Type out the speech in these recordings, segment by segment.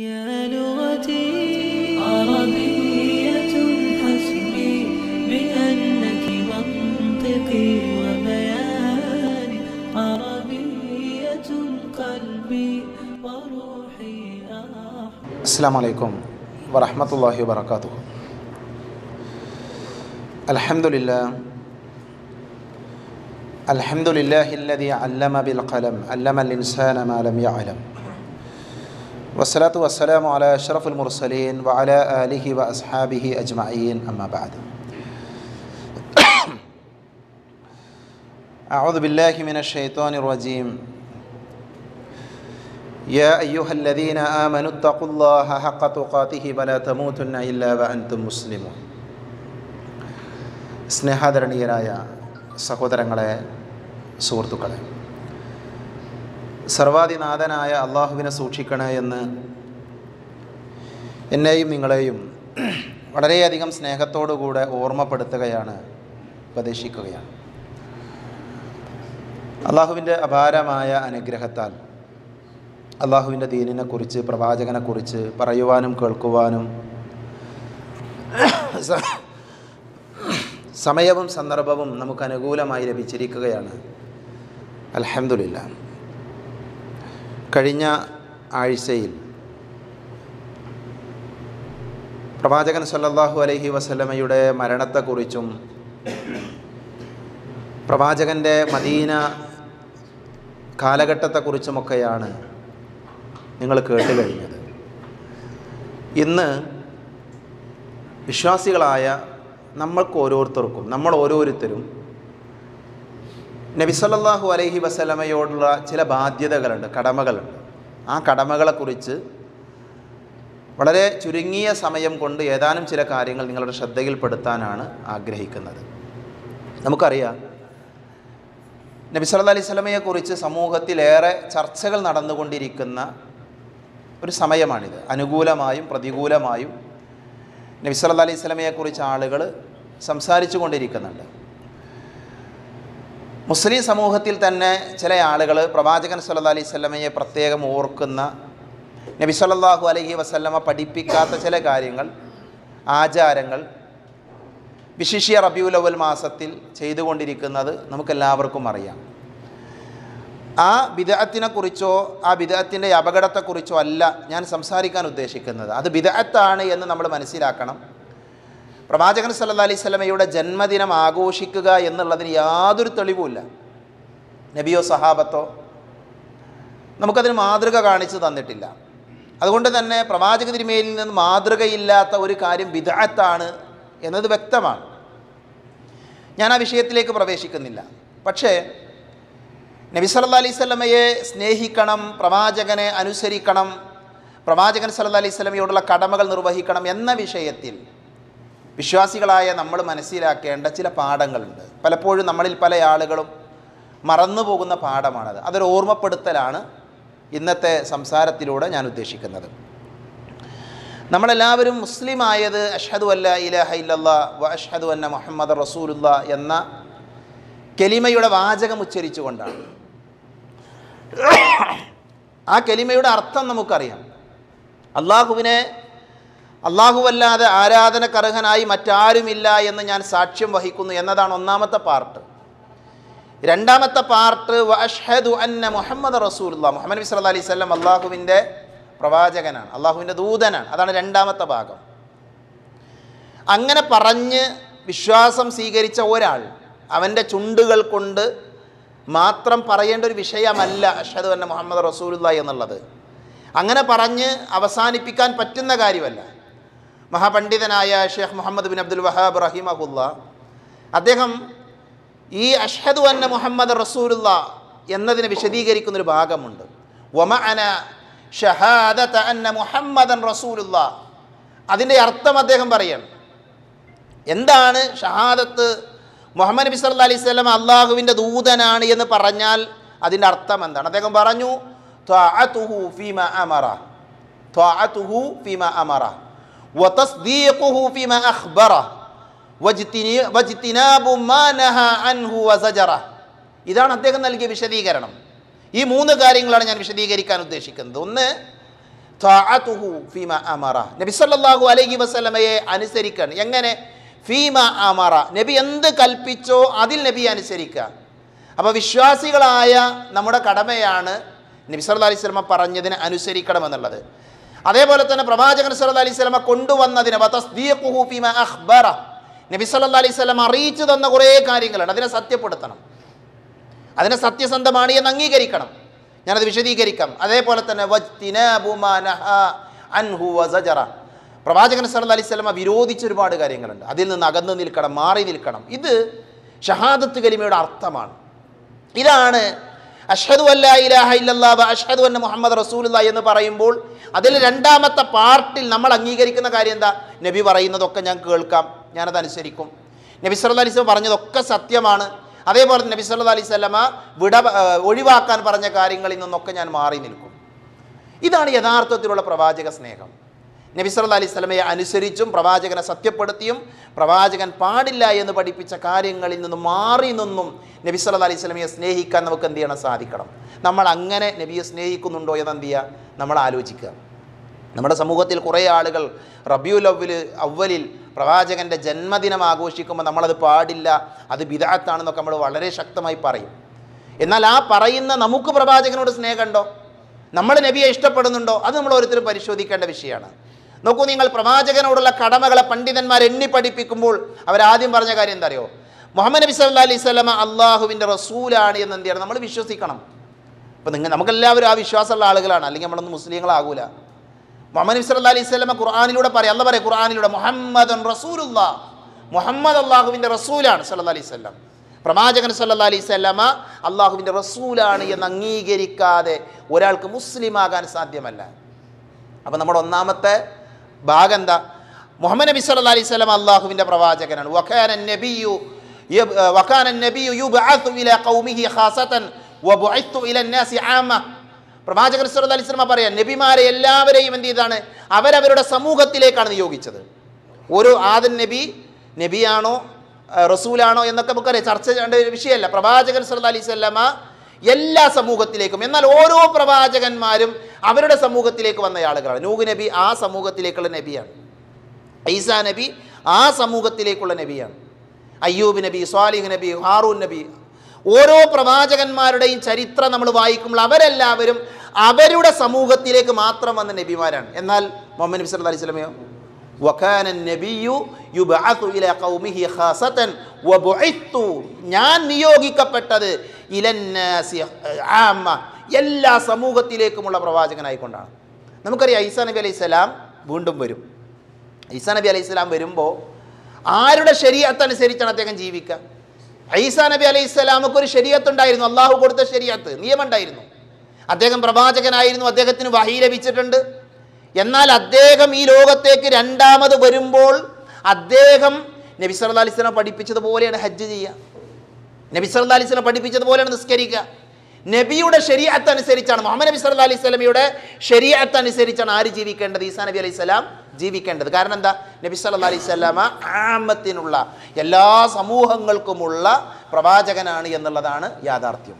يا لغتي عربية حسبي بأنك منطقي وبياني عربية قلبي وروحي السلام عليكم ورحمة الله وبركاته الحمد لله الحمد لله الذي علم بالقلم علم الإنسان ما لم يعلم والصلاة والسلام على أشرف المرسلين وعلى آله وأصحابه أجمعين أما بعد أعوذ بالله من الشيطان الرجيم يا أيها الذين آمنوا اتقوا الله حق تقاته ولا تموتن إلا وأنتم مسلمون സ്നേഹാദരണീയരായ സഹോദരങ്ങളെ സുഹൃത്തുക്കളെ സർവാധിനാഥനായ അള്ളാഹുവിനെ സൂക്ഷിക്കണേ എന്ന് എന്നെയും നിങ്ങളെയും വളരെയധികം സ്നേഹത്തോടുകൂടെ ഓർമ്മപ്പെടുത്തുകയാണ് ഉപദേശിക്കുകയാണ് അള്ളാഹുവിൻ്റെ അപാരമായ അനുഗ്രഹത്താൽ അള്ളാഹുവിൻ്റെ ദീനിനെക്കുറിച്ച് പ്രവാചകനെക്കുറിച്ച് പറയുവാനും കേൾക്കുവാനും സമയവും സന്ദർഭവും നമുക്ക് അനുകൂലമായി ലഭിച്ചിരിക്കുകയാണ് അലഹമില്ല കഴിഞ്ഞ ആഴ്ചയിൽ പ്രവാചകൻ സല്ലല്ലാഹു അലൈഹി വസല്ലമയുടെ മരണത്തെക്കുറിച്ചും പ്രവാചകൻ്റെ മദീന കാലഘട്ടത്തെക്കുറിച്ചുമൊക്കെയാണ് നിങ്ങൾ കേട്ട് കഴിഞ്ഞത് ഇന്ന് വിശ്വാസികളായ നമ്മൾക്ക് ഓരോരുത്തർക്കും നമ്മൾ ഓരോരുത്തരും നബിസല്ലാഹു അലൈഹി വസലമയോടുള്ള ചില ബാധ്യതകളുണ്ട് കടമകളുണ്ട് ആ കടമകളെക്കുറിച്ച് വളരെ ചുരുങ്ങിയ സമയം കൊണ്ട് ഏതാനും ചില കാര്യങ്ങൾ നിങ്ങളുടെ ശ്രദ്ധയിൽപ്പെടുത്താനാണ് ആഗ്രഹിക്കുന്നത് നമുക്കറിയാം നബി സല്ല അലൈഹി സ്വലമയെക്കുറിച്ച് സമൂഹത്തിലേറെ ചർച്ചകൾ നടന്നുകൊണ്ടിരിക്കുന്ന ഒരു സമയമാണിത് അനുകൂലമായും പ്രതികൂലമായും നബി അലൈഹി സ്വലമയെക്കുറിച്ച് ആളുകൾ സംസാരിച്ചു കൊണ്ടിരിക്കുന്നുണ്ട് മുസ്ലിം സമൂഹത്തിൽ തന്നെ ചില ആളുകൾ പ്രവാചകൻ സല്ലാ അലൈഹി സ്വലമയെ പ്രത്യേകം ഓർക്കുന്ന നബി സല്ലാഹു അലഹി വസ്ല്ലമ പഠിപ്പിക്കാത്ത ചില കാര്യങ്ങൾ ആചാരങ്ങൾ വിശിഷ്യ റബിയുലവൽ മാസത്തിൽ ചെയ്തുകൊണ്ടിരിക്കുന്നത് നമുക്കെല്ലാവർക്കും അറിയാം ആ കുറിച്ചോ ആ വിദഗത്തിൻ്റെ അപകടത്തെക്കുറിച്ചോ അല്ല ഞാൻ സംസാരിക്കാൻ ഉദ്ദേശിക്കുന്നത് അത് വിദഗത്താണ് എന്ന് നമ്മൾ മനസ്സിലാക്കണം പ്രവാചകൻ സല്ലാ അലൈഹി സ്വലമയുടെ ജന്മദിനം ആഘോഷിക്കുക എന്നുള്ളതിന് യാതൊരു തെളിവുമില്ല നബിയോ സഹാബത്തോ നമുക്കതിന് മാതൃക കാണിച്ചു തന്നിട്ടില്ല അതുകൊണ്ട് തന്നെ പ്രവാചക തിരുമേലിൽ നിന്ന് മാതൃകയില്ലാത്ത ഒരു കാര്യം വിദഗ്ധാണ് എന്നത് വ്യക്തമാണ് ഞാൻ ആ വിഷയത്തിലേക്ക് പ്രവേശിക്കുന്നില്ല പക്ഷേ നബി സല്ല അലൈഹി സ്വലമയെ സ്നേഹിക്കണം പ്രവാചകനെ അനുസരിക്കണം പ്രവാചകൻ സല്ല അലൈഹി സ്വലമയോടുള്ള കടമകൾ നിർവഹിക്കണം എന്ന വിഷയത്തിൽ വിശ്വാസികളായ നമ്മൾ മനസ്സിലാക്കേണ്ട ചില പാഠങ്ങളുണ്ട് പലപ്പോഴും നമ്മളിൽ പല ആളുകളും മറന്നു പോകുന്ന പാഠമാണത് അതൊരു ഓർമ്മപ്പെടുത്തലാണ് ഇന്നത്തെ സംസാരത്തിലൂടെ ഞാൻ ഉദ്ദേശിക്കുന്നത് നമ്മളെല്ലാവരും മുസ്ലിം ആയത് അഷ്ഹദു അല്ല ഇലഹ ഇല്ലല്ലാ വ അഷ്ഹദു അന്ന മുഹമ്മദ് റസൂലുള്ള എന്ന കെലിമയുടെ വാചകം ഉച്ചരിച്ചുകൊണ്ടാണ് ആ കെലിമയുടെ അർത്ഥം നമുക്കറിയാം അള്ളാഹുവിനെ അള്ളാഹുവല്ലാതെ ആരാധനക്കർഹനായി മറ്റാരുമില്ല എന്ന് ഞാൻ സാക്ഷ്യം വഹിക്കുന്നു എന്നതാണ് ഒന്നാമത്തെ പാർട്ട് രണ്ടാമത്തെ പാർട്ട് വഷ്ഹദു അന്ന മുഹമ്മദ് റസൂല്ല മുഹമ്മദ് നബി സല്ലാ അലൈഹി സ്വല്ലം അള്ളാഹുവിൻ്റെ പ്രവാചകനാണ് അള്ളാഹുവിൻ്റെ ദൂതനാണ് അതാണ് രണ്ടാമത്തെ ഭാഗം അങ്ങനെ പറഞ്ഞ് വിശ്വാസം സ്വീകരിച്ച ഒരാൾ അവൻ്റെ ചുണ്ടുകൾ കൊണ്ട് മാത്രം പറയേണ്ട ഒരു വിഷയമല്ല അഷദ് അന്ന മുഹമ്മദ് റസൂലുള്ള എന്നുള്ളത് അങ്ങനെ പറഞ്ഞ് അവസാനിപ്പിക്കാൻ പറ്റുന്ന കാര്യമല്ല മഹാപണ്ഡിതനായ Sheikh Muhammad bin Abdul Wahhab റഹിമഹുല്ല അദ്ദേഹം ഈ അഷ്ഹദു അന്ന മുഹമ്മദ് റസൂലുള്ള എന്നതിനെ വിശദീകരിക്കുന്നൊരു ഭാഗമുണ്ട് വമ അന ഷഹാദത്ത് അന്ന മുഹമ്മദൻ റസൂലുള്ള അതിൻ്റെ അർത്ഥം അദ്ദേഹം പറയാണ് എന്താണ് ഷഹാദത്ത് മുഹമ്മദ് നബി സല്ല അലൈഹി സ്വലം അള്ളാഹുവിൻ്റെ ദൂതനാണ് എന്ന് പറഞ്ഞാൽ അതിൻ്റെ അർത്ഥം എന്താണ് അദ്ദേഹം പറഞ്ഞു ത്വാഅതുഹു ഫീമ അമറ ത്വാഅതുഹു ഫീമ അമറ وتصديقه فيما أخبره وجتناب ما نهى عنه وزجره ഇതാണ് അദ്ദേഹം നൽകിയ വിശദീകരണം ഈ മൂന്ന് കാര്യങ്ങളാണ് ഞാൻ വിശദീകരിക്കാൻ ഉദ്ദേശിക്കുന്നത് ഒന്ന് താഅതുഹു ഫീമ അമറ നബി സല്ലല്ലാഹു അലൈഹി വസല്ലമയെ അനുസരിക്കണം എങ്ങനെ ഫീമ അമറ നബി എന്ത് കൽപ്പിച്ചോ അതിൽ നബി അനുസരിക്കുക അപ്പോൾ വിശ്വാസികളായ നമ്മുടെ കടമയാണ് നബി സല്ലല്ലാഹു അലൈഹി വസല്ലമ പറഞ്ഞതിന് അനുസരിക്കണം എന്നുള്ളത് അതേപോലെ തന്നെ പ്രവാചകൻ സല്ല അലൈഹി സ്വലമ കൊണ്ടുവന്നതിന് അഖ്ബറ നബി സല്ല അലൈഹി സ്വലം അറിയിച്ചു തന്ന കുറേ കാര്യങ്ങളുണ്ട് അതിനെ സത്യപ്പെടുത്തണം അതിനെ സത്യസന്ധമാണ് എന്ന് അംഗീകരിക്കണം ഞാനത് വിശദീകരിക്കാം അതേപോലെ തന്നെ അൻഹു പ്രവാചകൻ സല്ല അലൈഹി സ്വലമ വിരോധിച്ച ഒരുപാട് കാര്യങ്ങളുണ്ട് അതിൽ നിന്ന് അകന്നു നിൽക്കണം മാറി നിൽക്കണം ഇത് ഷഹാദത്ത് കലിമയുടെ അർത്ഥമാണ് ഇതാണ് അഷ്ഹദു അല്ലാ ഇലാഹ ഇല്ലല്ലാഹ് അഷ്ഹദു അന്ന മുഹമ്മദ് റസൂലുള്ള എന്ന് പറയുമ്പോൾ അതിൽ രണ്ടാമത്തെ പാർട്ടിൽ നമ്മൾ അംഗീകരിക്കുന്ന കാര്യം എന്താ നബി പറയുന്നതൊക്കെ ഞാൻ കേൾക്കാം ഞാനത് അനുസരിക്കും നബി സല്ല അലിസ്ലം പറഞ്ഞതൊക്കെ സത്യമാണ് അതേപോലെ നബി അലൈഹി സ്വലമ വിട ഒഴിവാക്കാൻ പറഞ്ഞ കാര്യങ്ങളിൽ നിന്നൊക്കെ ഞാൻ മാറി നിൽക്കും ഇതാണ് യഥാർത്ഥത്തിലുള്ള പ്രവാചക സ്നേഹം നബിസല്ല അലൈഹി സ്വലമയെ അനുസരിച്ചും പ്രവാചകനെ സത്യപ്പെടുത്തിയും പ്രവാചകൻ പാടില്ല എന്ന് പഠിപ്പിച്ച കാര്യങ്ങളിൽ നിന്ന് മാറി നിന്നും നബിസല്ല അലൈഹി സ്വലമയെ സ്നേഹിക്കാൻ നമുക്ക് എന്ത് ചെയ്യണം സാധിക്കണം നമ്മൾ അങ്ങനെ നബിയെ സ്നേഹിക്കുന്നുണ്ടോ എന്ന് എന്ത് ചെയ്യുക നമ്മൾ ആലോചിക്കുക നമ്മുടെ സമൂഹത്തിൽ കുറേ ആളുകൾ റബിയുൽ അവ്വൽ അവവലിൽ പ്രവാചകൻ്റെ ജന്മദിനം ആഘോഷിക്കുമ്പോൾ നമ്മളത് പാടില്ല അത് ബിദാത്താണെന്നൊക്കെ നമ്മൾ വളരെ ശക്തമായി പറയും എന്നാൽ ആ പറയുന്ന നമുക്ക് പ്രവാചകനോട് സ്നേഹമുണ്ടോ നമ്മൾ നബിയെ ഇഷ്ടപ്പെടുന്നുണ്ടോ അത് നമ്മൾ ഓരോരുത്തരും പരിശോധിക്കേണ്ട വിഷയമാണ് നോക്കൂ നിങ്ങൾ പ്രവാചകനോടുള്ള കടമകളെ പണ്ഡിതന്മാർ എണ്ണി പഠിപ്പിക്കുമ്പോൾ അവരാദ്യം പറഞ്ഞ കാര്യം എന്താ അറിയോ മുഹമ്മദ് നബി സല്ല അലൈഹി സ്വലമ അള്ളാഹുവിൻ്റെ റസൂലാണ് എന്ന് എന്ത് ചെയ്യണം നമ്മൾ വിശ്വസിക്കണം അപ്പോൾ നിങ്ങൾ നമുക്കെല്ലാവരും ആ വിശ്വാസമുള്ള ആളുകളാണ് അല്ലെങ്കിൽ നമ്മളൊന്നും മുസ്ലിങ്ങളാകൂല മുഹമ്മദ് നബി സല്ല അലൈഹി സ്വലമ ഖുർആാനിലൂടെ പറയാം അല്ല പറയാം ഖുർആാനിലൂടെ മുഹമ്മദ് റസൂലുള്ള മുഹമ്മദ് അള്ളാഹുവിൻ്റെ റസൂലാണ് സല്ല അലൈഹി സ്വലം പ്രവാചകൻ സല്ല അലൈഹി സ്വലമ അള്ളാഹുവിൻ്റെ റസൂലാണ് എന്ന് അംഗീകരിക്കാതെ ഒരാൾക്ക് മുസ്ലിമാകാൻ സാധ്യമല്ല അപ്പം നമ്മുടെ ഒന്നാമത്തെ ഭാഗം എന്താ മുഹമ്മദ് നബി സല്ല അലൈഹി സ്വലം അള്ളാഹുവിൻ്റെ പ്രവാചകനാണ് വഖാന നബിയു വഖാന നബിയു യുബ്അത്തു ഇലാ ഖൗമിഹി ഖാസതൻ വബുഅത്തു ഇലാ നാസി ആമ പ്രവാചകൻ സല്ല അലൈഹി സ്വലമ പറയാം നബിമാരെ എല്ലാവരെയും എന്ത് ചെയ്താണ് അവരവരുടെ സമൂഹത്തിലേക്കാണ് നിയോഗിച്ചത് ഒരു ആദൻ നബി നബിയാണോ റസൂലാണോ എന്നൊക്കെ നമുക്കറിയാം ചർച്ച ചെയ്യേണ്ട ഒരു വിഷയമല്ല പ്രവാചകൻ സല്ല അലൈഹി സ്വലമ എല്ലാ സമൂഹത്തിലേക്കും എന്നാൽ ഓരോ പ്രവാചകന്മാരും അവരുടെ സമൂഹത്തിലേക്ക് വന്ന ആളുകളാണ് നൂഹ് നബി ആ സമൂഹത്തിലേക്കുള്ള നബിയാണ് ഐസാ നബി ആ സമൂഹത്തിലേക്കുള്ള നബിയാണ് അയ്യൂബ് നബി സ്വാലിഹ് നബി ഹാറൂൻ നബി ഓരോ പ്രവാചകന്മാരുടെയും ചരിത്രം നമ്മൾ വായിക്കുമ്പോൾ അവരെല്ലാവരും അവരുടെ സമൂഹത്തിലേക്ക് മാത്രം വന്ന നബിമാരാണ് എന്നാൽ മുഹമ്മദ് നബി സല്ലല്ലാഹു അലൈഹി നബിയു യുബഅതു ഇലാ ഖൗമിഹി ഖാസതൻ ഞാൻ നിയോഗിക്കപ്പെട്ടത് ഇലന്നാസി ആമ എല്ലാ സമൂഹത്തിലേക്കുമുള്ള പ്രവാചകനായിക്കൊണ്ടാണ് നമുക്കറിയാം ഈസാ നബി അലൈഹി സ്വലാം വീണ്ടും വരും ഈസാ നബി അലൈഹി സ്വലാം വരുമ്പോൾ ആരുടെ ശരീരത്തനുസരിച്ചാണ് അദ്ദേഹം ജീവിക്കുക ഈസാ നബി അലൈഹി സ്വലാമക്ക് ഒരു ഉണ്ടായിരുന്നു അള്ളാഹു കൊടുത്ത ശരീരത്ത് നിയമമുണ്ടായിരുന്നു അദ്ദേഹം പ്രവാചകനായിരുന്നു അദ്ദേഹത്തിന് വഹി ലഭിച്ചിട്ടുണ്ട് എന്നാൽ അദ്ദേഹം ഈ ലോകത്തേക്ക് രണ്ടാമത് വരുമ്പോൾ അദ്ദേഹം നബി അലൈഹി അലിസ്ലാം പഠിപ്പിച്ചതുപോലെയാണ് ഹജ്ജ് ചെയ്യുക നബി സല്ലാ അലൈഹി സ്വലം പഠിപ്പിച്ചതുപോലെയാണ് നിസ്കരിക്കുക നബിയുടെ ശരീരത്ത് അനുസരിച്ചാണ് മുഹമ്മദ് നബി സല്ലാ അലൈഹി സ്വലമിയുടെ ശരീരത്ത് അനുസരിച്ചാണ് ആര് ജീവിക്കേണ്ടത് ഈസാ നബി അലൈഹി സ്വലാം ജീവിക്കേണ്ടത് കാരണം എന്താ നബി സല്ലാ അലൈഹി സ്വലാമ ആമത്തിനുള്ള എല്ലാ സമൂഹങ്ങൾക്കുമുള്ള പ്രവാചകനാണ് എന്നുള്ളതാണ് യാഥാർത്ഥ്യം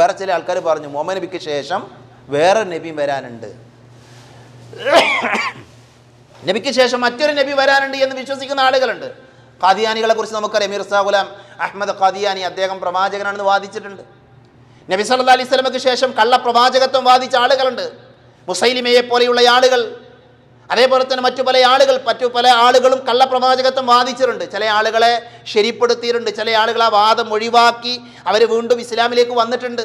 വേറെ ചില ആൾക്കാർ പറഞ്ഞു മുഹമ്മദ് നബിക്ക് ശേഷം വേറെ നബി വരാനുണ്ട് നബിക്ക് ശേഷം മറ്റൊരു നബി വരാനുണ്ട് എന്ന് വിശ്വസിക്കുന്ന ആളുകളുണ്ട് ഖാദിയാനികളെ കുറിച്ച് നമുക്കറിയാം മിർസാ ഗുലാം അഹമ്മദ് ഖാദിയാനി അദ്ദേഹം പ്രവാചകനാണെന്ന് വാദിച്ചിട്ടുണ്ട് നബി സല്ല അലൈഹി സ്വലമക്ക് ശേഷം കള്ളപ്രവാചകത്വം വാദിച്ച ആളുകളുണ്ട് മുസൈലിമയെ പോലെയുള്ള ആളുകൾ അതേപോലെ തന്നെ മറ്റു പല ആളുകൾ മറ്റു പല ആളുകളും കള്ളപ്രവാചകത്വം വാദിച്ചിട്ടുണ്ട് ചില ആളുകളെ ശരിപ്പെടുത്തിയിട്ടുണ്ട് ചില ആളുകൾ ആ വാദം ഒഴിവാക്കി അവർ വീണ്ടും ഇസ്ലാമിലേക്ക് വന്നിട്ടുണ്ട്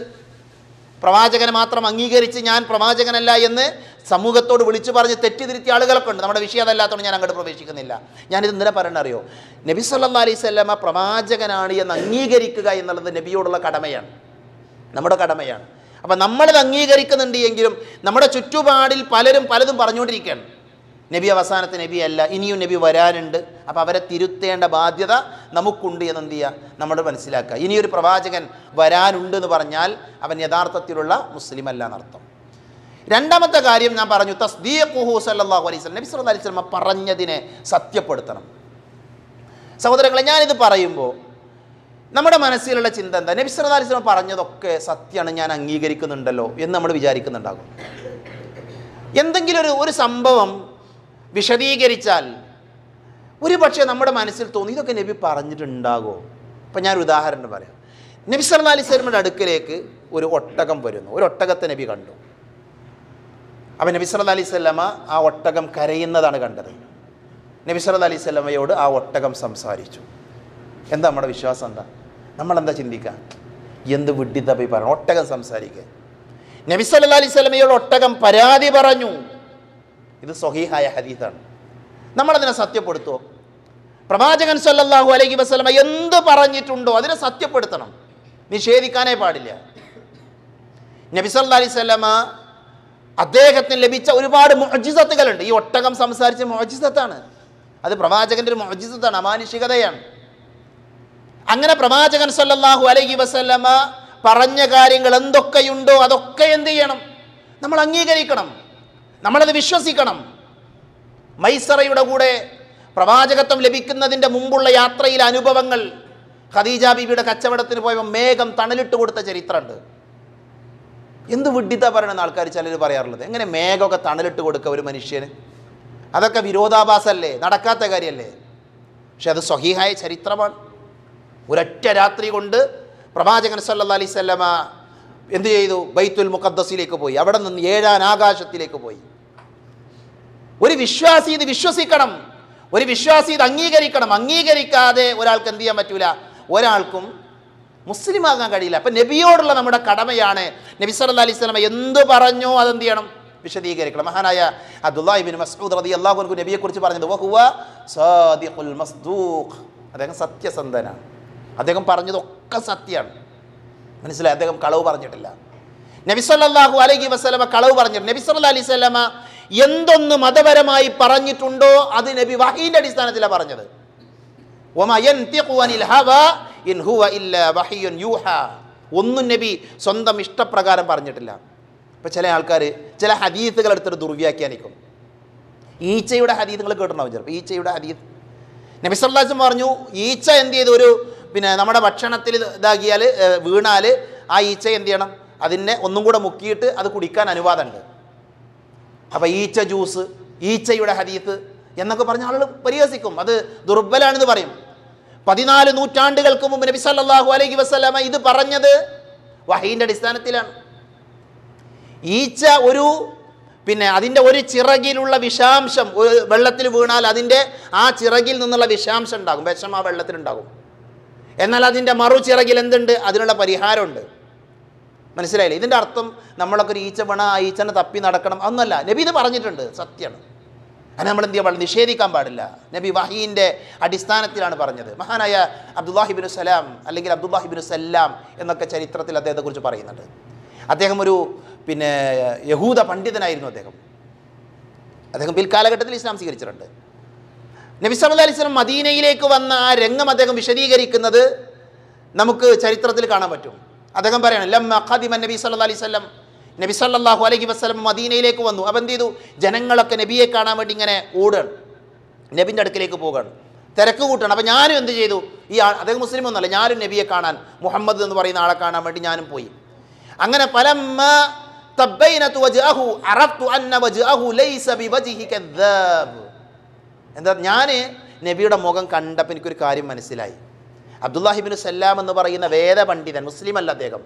പ്രവാചകനെ മാത്രം അംഗീകരിച്ച് ഞാൻ പ്രവാചകനല്ല എന്ന് സമൂഹത്തോട് വിളിച്ചു പറഞ്ഞ് തെറ്റിദ്ധരിച്ച ആളുകളൊക്കെ ഉണ്ട് നമ്മുടെ വിഷയം അതല്ലാത്തതുകൊണ്ട് ഞാൻ അങ്ങോട്ട് പ്രവേശിക്കുന്നില്ല ഞാനിത് ഇന്നലെ പറയണറിയോ നബി സല്ലാ അലൈഹി സ്വല്ലമ പ്രവാചകനാണ് എന്ന് അംഗീകരിക്കുക എന്നുള്ളത് നബിയോടുള്ള കടമയാണ് നമ്മുടെ കടമയാണ് അപ്പം നമ്മളിത് അംഗീകരിക്കുന്നുണ്ട് എങ്കിലും നമ്മുടെ ചുറ്റുപാടിൽ പലരും പലതും പറഞ്ഞുകൊണ്ടിരിക്കുകയാണ് നബി അവസാനത്തെ നബിയല്ല ഇനിയും നബി വരാനുണ്ട് അപ്പോൾ അവരെ തിരുത്തേണ്ട ബാധ്യത നമുക്കുണ്ട് എന്ന് എന്ത് ചെയ്യുക നമ്മൾ മനസ്സിലാക്കുക ഇനിയൊരു പ്രവാചകൻ വരാനുണ്ട് എന്ന് പറഞ്ഞാൽ അവൻ യഥാർത്ഥത്തിലുള്ള മുസ്ലിം അല്ല എന്നർത്ഥം രണ്ടാമത്തെ കാര്യം ഞാൻ പറഞ്ഞു തസ്ദീഖുഹു സല്ലല്ലാഹു അലൈഹി വസല്ലം നബി സല്ല അലൈഹി സ്വലമ പറഞ്ഞതിനെ സത്യപ്പെടുത്തണം സഹോദരങ്ങളെ ഞാനിത് പറയുമ്പോൾ നമ്മുടെ മനസ്സിലുള്ള ചിന്ത എന്താ നബി സല്ല അലൈഹി സ്വലം പറഞ്ഞതൊക്കെ സത്യമാണ് ഞാൻ അംഗീകരിക്കുന്നുണ്ടല്ലോ എന്ന് നമ്മൾ വിചാരിക്കുന്നുണ്ടാകും എന്തെങ്കിലും ഒരു ഒരു സംഭവം വിശദീകരിച്ചാൽ ഒരു പക്ഷേ നമ്മുടെ മനസ്സിൽ തോന്നി ഇതൊക്കെ നബി പറഞ്ഞിട്ടുണ്ടാകുമോ ഇപ്പം ഞാൻ ഉദാഹരണം പറയാം നബി സല്ല അലൈഹി സ്വലമിൻ്റെ അടുക്കലേക്ക് ഒരു ഒട്ടകം വരുന്നു ഒരു ഒട്ടകത്തെ നബി കണ്ടു അപ്പം നബിസ്വല്ലാ അലൈഹി സ്വല്ലമ്മ ആ ഒട്ടകം കരയുന്നതാണ് കണ്ടത് നബിസ്വല്ലാ അലൈഹി സ്വല്ലമ്മയോട് ആ ഒട്ടകം സംസാരിച്ചു എന്താ നമ്മുടെ വിശ്വാസം എന്താ നമ്മളെന്താ ചിന്തിക്കുക എന്ത് വിഡ്ഢിത്തപ്പി പറഞ്ഞു ഒട്ടകം സംസാരിക്കുക നബി സല്ലാ അലൈഹി സ്വലമയോട് ഒട്ടകം പരാതി പറഞ്ഞു ഇത് സ്വഹീഹായ ഹരീതാണ് നമ്മളതിനെ സത്യപ്പെടുത്തുമോ പ്രവാചകൻ സല്ലാഹു അലൈഹി വസ്ലമ എന്ത് പറഞ്ഞിട്ടുണ്ടോ അതിനെ സത്യപ്പെടുത്തണം നിഷേധിക്കാനേ പാടില്ല നബി സല്ലാ അലൈഹി സ്വലമ അദ്ദേഹത്തിന് ലഭിച്ച ഒരുപാട് മോജിസത്തുകളുണ്ട് ഈ ഒട്ടകം സംസാരിച്ച മോജിസത്താണ് അത് പ്രവാചകന്റെ ഒരു മോജിസത്താണ് അമാനുഷികതയാണ് അങ്ങനെ പ്രവാചകൻ സല്ലാഹു അലൈഹി വസല്ലമ പറഞ്ഞ കാര്യങ്ങൾ എന്തൊക്കെയുണ്ടോ അതൊക്കെ എന്ത് ചെയ്യണം നമ്മൾ അംഗീകരിക്കണം നമ്മളത് വിശ്വസിക്കണം മൈസറയുടെ കൂടെ പ്രവാചകത്വം ലഭിക്കുന്നതിൻ്റെ മുമ്പുള്ള യാത്രയിലെ അനുഭവങ്ങൾ ഖദീജ ബിബിയുടെ കച്ചവടത്തിന് പോയപ്പോൾ മേഘം തണലിട്ട് കൊടുത്ത ചരിത്രമുണ്ട് എന്ത് വിഡ്ഢിത്ത പറയണമെന്ന് ആൾക്കാർ ചിലർ പറയാറുള്ളത് എങ്ങനെ മേഘമൊക്കെ തണലിട്ട് കൊടുക്കുക ഒരു മനുഷ്യന് അതൊക്കെ വിരോധാഭാസല്ലേ നടക്കാത്ത കാര്യമല്ലേ പക്ഷെ അത് സ്വഹീഹായ ചരിത്രമാണ് ഒരൊറ്റ രാത്രി കൊണ്ട് പ്രവാചകൻ സല്ലാ അലൈസ് എന്ത് ചെയ്തു ബൈത്തുൽ മുഖദ്ദസിലേക്ക് പോയി അവിടെ നിന്ന് ഏഴാൻ ആകാശത്തിലേക്ക് പോയി ഒരു വിശ്വാസി ഇത് വിശ്വസിക്കണം ഒരു വിശ്വാസി ഇത് അംഗീകരിക്കണം അംഗീകരിക്കാതെ ഒരാൾക്ക് എന്ത് ചെയ്യാൻ പറ്റൂല ഒരാൾക്കും മുസ്ലിം ആകാൻ കഴിയില്ല അപ്പം നബിയോടുള്ള നമ്മുടെ കടമയാണ് നബി സല അലൈഹി സ്വലമ എന്ത് പറഞ്ഞോ അതെന്ത് ചെയ്യണം വിശദീകരിക്കണം മഹാനായ അബ്ദുല്ലാഹിബിൻ മസ്ഊദ് റതി നബിയെ കുറിച്ച് പറഞ്ഞത് വഹുവ സാദിഖുൽ മസ്ദൂഖ് അദ്ദേഹം സത്യസന്ധനാണ് അദ്ദേഹം പറഞ്ഞതൊക്കെ സത്യമാണ് മനസ്സിലായി അദ്ദേഹം കളവ് പറഞ്ഞിട്ടില്ല നബി സല്ലാഹു അലൈഹി വസ്ലമ കളവ് പറഞ്ഞിട്ടുണ്ട് നബി സല്ലാ അലൈഹി സ്വലമ എന്തൊന്ന് മതപരമായി പറഞ്ഞിട്ടുണ്ടോ അത് നബി വഹീൻ്റെ അടിസ്ഥാനത്തിലാണ് പറഞ്ഞത് ഒമയൻ ഹവ ഇൻ ഹുവ ഇല്ല വഹിയുൻ യൂഹ ഒന്നും നബി സ്വന്തം ഇഷ്ടപ്രകാരം പറഞ്ഞിട്ടില്ല ഇപ്പം ചില ആൾക്കാർ ചില ഹദീത്തുകൾ എടുത്തിട്ട് ദുർവ്യാഖ്യാനിക്കും ഈച്ചയുടെ ഹദീത്തുകൾ കേട്ടിട്ടുണ്ടാവും ചിലപ്പോൾ ഈച്ചയുടെ ഹദീസ് നബി സല്ലാസും പറഞ്ഞു ഈച്ച എന്ത് ചെയ്തു ഒരു പിന്നെ നമ്മുടെ ഭക്ഷണത്തിൽ ഇതാക്കിയാൽ വീണാൽ ആ ഈച്ച എന്ത് ചെയ്യണം അതിനെ ഒന്നും കൂടെ മുക്കിയിട്ട് അത് കുടിക്കാൻ അനുവാദമുണ്ട് അപ്പോൾ ഈച്ച ജ്യൂസ് ഈച്ചയുടെ ഹദീസ് എന്നൊക്കെ പറഞ്ഞ ആളുകൾ പരിഹസിക്കും അത് ദുർബലാണെന്ന് പറയും പതിനാല് നൂറ്റാണ്ടുകൾക്ക് മുമ്പ് നബി സല്ലാഹു അലൈഹി വസ്ലാമ ഇത് പറഞ്ഞത് വഹീൻ്റെ അടിസ്ഥാനത്തിലാണ് ഈച്ച ഒരു പിന്നെ അതിൻ്റെ ഒരു ചിറകിലുള്ള വിഷാംശം വെള്ളത്തിൽ വീണാൽ അതിൻ്റെ ആ ചിറകിൽ നിന്നുള്ള വിഷാംശം ഉണ്ടാകും വിഷം ആ വെള്ളത്തിലുണ്ടാകും എന്നാൽ അതിൻ്റെ മറു ചിറകിൽ എന്തുണ്ട് അതിനുള്ള പരിഹാരമുണ്ട് മനസ്സിലായില്ലേ ഇതിൻ്റെ അർത്ഥം നമ്മളൊക്കെ ഒരു ഈച്ച വേണം ആ ഈച്ചനെ തപ്പി നടക്കണം ഒന്നല്ല നബി ഇത് പറഞ്ഞിട്ടുണ്ട് സത്യമാണ് നമ്മൾ എന്ത് ചെയ്യാൻ പാടില്ല നിഷേധിക്കാൻ പാടില്ല നബി വാഹീൻ്റെ അടിസ്ഥാനത്തിലാണ് പറഞ്ഞത് മഹാനായ അബ്ദുല്ലാഹിബിനു സലാം അല്ലെങ്കിൽ അബ്ദുല്ലാഹിബിനു സല്ലാം എന്നൊക്കെ ചരിത്രത്തിൽ അദ്ദേഹത്തെക്കുറിച്ച് പറയുന്നുണ്ട് അദ്ദേഹം ഒരു പിന്നെ യഹൂദ പണ്ഡിതനായിരുന്നു അദ്ദേഹം അദ്ദേഹം പിൽക്കാലഘട്ടത്തിൽ ഇസ്ലാം സ്വീകരിച്ചിട്ടുണ്ട് നബി സല്ല അലൈഹി സ്വലം മദീനയിലേക്ക് വന്ന ആ രംഗം അദ്ദേഹം വിശദീകരിക്കുന്നത് നമുക്ക് ചരിത്രത്തിൽ കാണാൻ പറ്റും അദ്ദേഹം പറയണം ലം ഖദിമൻ നബി സല്ല അലൈഹി സ്വലം നബി സല്ലാഹു അലൈഹി വസ്ലം മദീനയിലേക്ക് വന്നു അപ്പം എന്ത് ചെയ്തു ജനങ്ങളൊക്കെ നബിയെ കാണാൻ വേണ്ടി ഇങ്ങനെ ഓടുകയാണ് നബിൻ്റെ അടുക്കിലേക്ക് പോകുകയാണ് തിരക്ക് കൂട്ടാണ് അപ്പം ഞാനും എന്ത് ചെയ്തു ഈ ആ അദ്ദേഹം മുസ്ലിം ഒന്നല്ല ഞാനും നബിയെ കാണാൻ മുഹമ്മദ് എന്ന് പറയുന്ന ആളെ കാണാൻ വേണ്ടി ഞാനും പോയി അങ്ങനെ പലമ്മ അറഫ്തു അന്ന ലൈസ എന്താ ഞാൻ നബിയുടെ മുഖം കണ്ടപ്പോൾ എനിക്കൊരു കാര്യം മനസ്സിലായി അബ്ദുല്ലാഹിബിൻ സല്ലാം എന്ന് പറയുന്ന വേദപണ്ഡിതൻ മുസ്ലിം അല്ല അദ്ദേഹം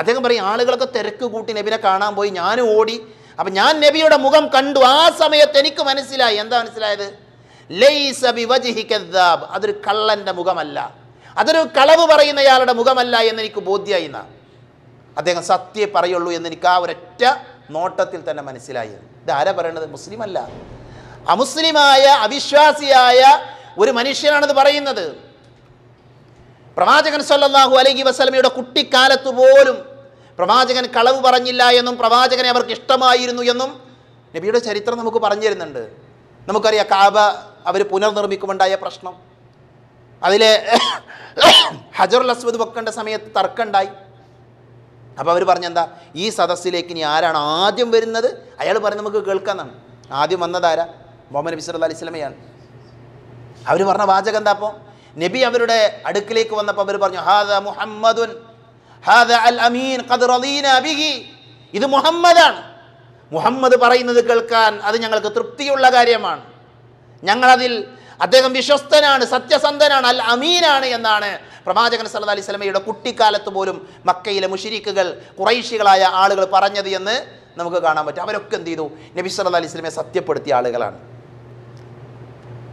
അദ്ദേഹം പറയും ആളുകളൊക്കെ തിരക്ക് കൂട്ടി നബിനെ കാണാൻ പോയി ഞാനും ഓടി അപ്പം ഞാൻ നബിയുടെ മുഖം കണ്ടു ആ സമയത്ത് എനിക്ക് മനസ്സിലായി എന്താ മനസ്സിലായത് അതൊരു കള്ളൻ്റെ മുഖമല്ല അതൊരു കളവ് പറയുന്നയാളുടെ മുഖമല്ല എന്ന് എനിക്ക് എന്നാ അദ്ദേഹം സത്യം പറയുള്ളൂ എന്ന് എനിക്ക് ആ ഒരൊറ്റ നോട്ടത്തിൽ തന്നെ മനസ്സിലായി ഇത് ആരാ പറയണത് മുസ്ലിം അല്ല അമുസ്ലിമായ അവിശ്വാസിയായ ഒരു മനുഷ്യനാണത് പറയുന്നത് പ്രവാചകൻ സല്ലാഹു അലൈഹി വസ്ലമയുടെ കുട്ടിക്കാലത്ത് പോലും പ്രവാചകൻ കളവ് പറഞ്ഞില്ല എന്നും പ്രവാചകനെ അവർക്ക് ഇഷ്ടമായിരുന്നു എന്നും നബിയുടെ ചരിത്രം നമുക്ക് പറഞ്ഞു തരുന്നുണ്ട് നമുക്കറിയാം കാബ അവർ പുനർനിർമ്മിക്കുമുണ്ടായ പ്രശ്നം അതിലെ ഹജറുൽ അസ്വദ് വെക്കേണ്ട സമയത്ത് തർക്കമുണ്ടായി അപ്പോൾ അവർ പറഞ്ഞെന്താ ഈ സദസ്സിലേക്ക് ഇനി ആരാണ് ആദ്യം വരുന്നത് അയാൾ പറഞ്ഞ് നമുക്ക് കേൾക്കാമെന്നാണ് ആദ്യം വന്നതാരാ മുഹമ്മദ് നബി സല്ല അലൈഹി അവർ പറഞ്ഞ വാചകം എന്താ അപ്പോൾ നബി അവരുടെ അടുക്കിലേക്ക് വന്നപ്പോൾ അവർ പറഞ്ഞു ഹാദ മുഹമ്മദുൻ ഹാദ അൽ അമീൻ ബിഹി ഇത് മുഹമ്മദാണ് മുഹമ്മദ് പറയുന്നത് കേൾക്കാൻ അത് ഞങ്ങൾക്ക് തൃപ്തിയുള്ള കാര്യമാണ് ഞങ്ങളതിൽ അദ്ദേഹം വിശ്വസ്തനാണ് സത്യസന്ധനാണ് അൽ അമീനാണ് എന്നാണ് പ്രവാചകൻ സല്ല അലൈഹി സ്വലമയുടെ കുട്ടിക്കാലത്ത് പോലും മക്കയിലെ മുഷിരിക്കുകൾ കുറൈശികളായ ആളുകൾ പറഞ്ഞത് എന്ന് നമുക്ക് കാണാൻ പറ്റും അവരൊക്കെ എന്ത് ചെയ്തു നബി സല്ല അലൈഹി സ്വലമെ സത്യപ്പെടുത്തിയ ആളുകളാണ്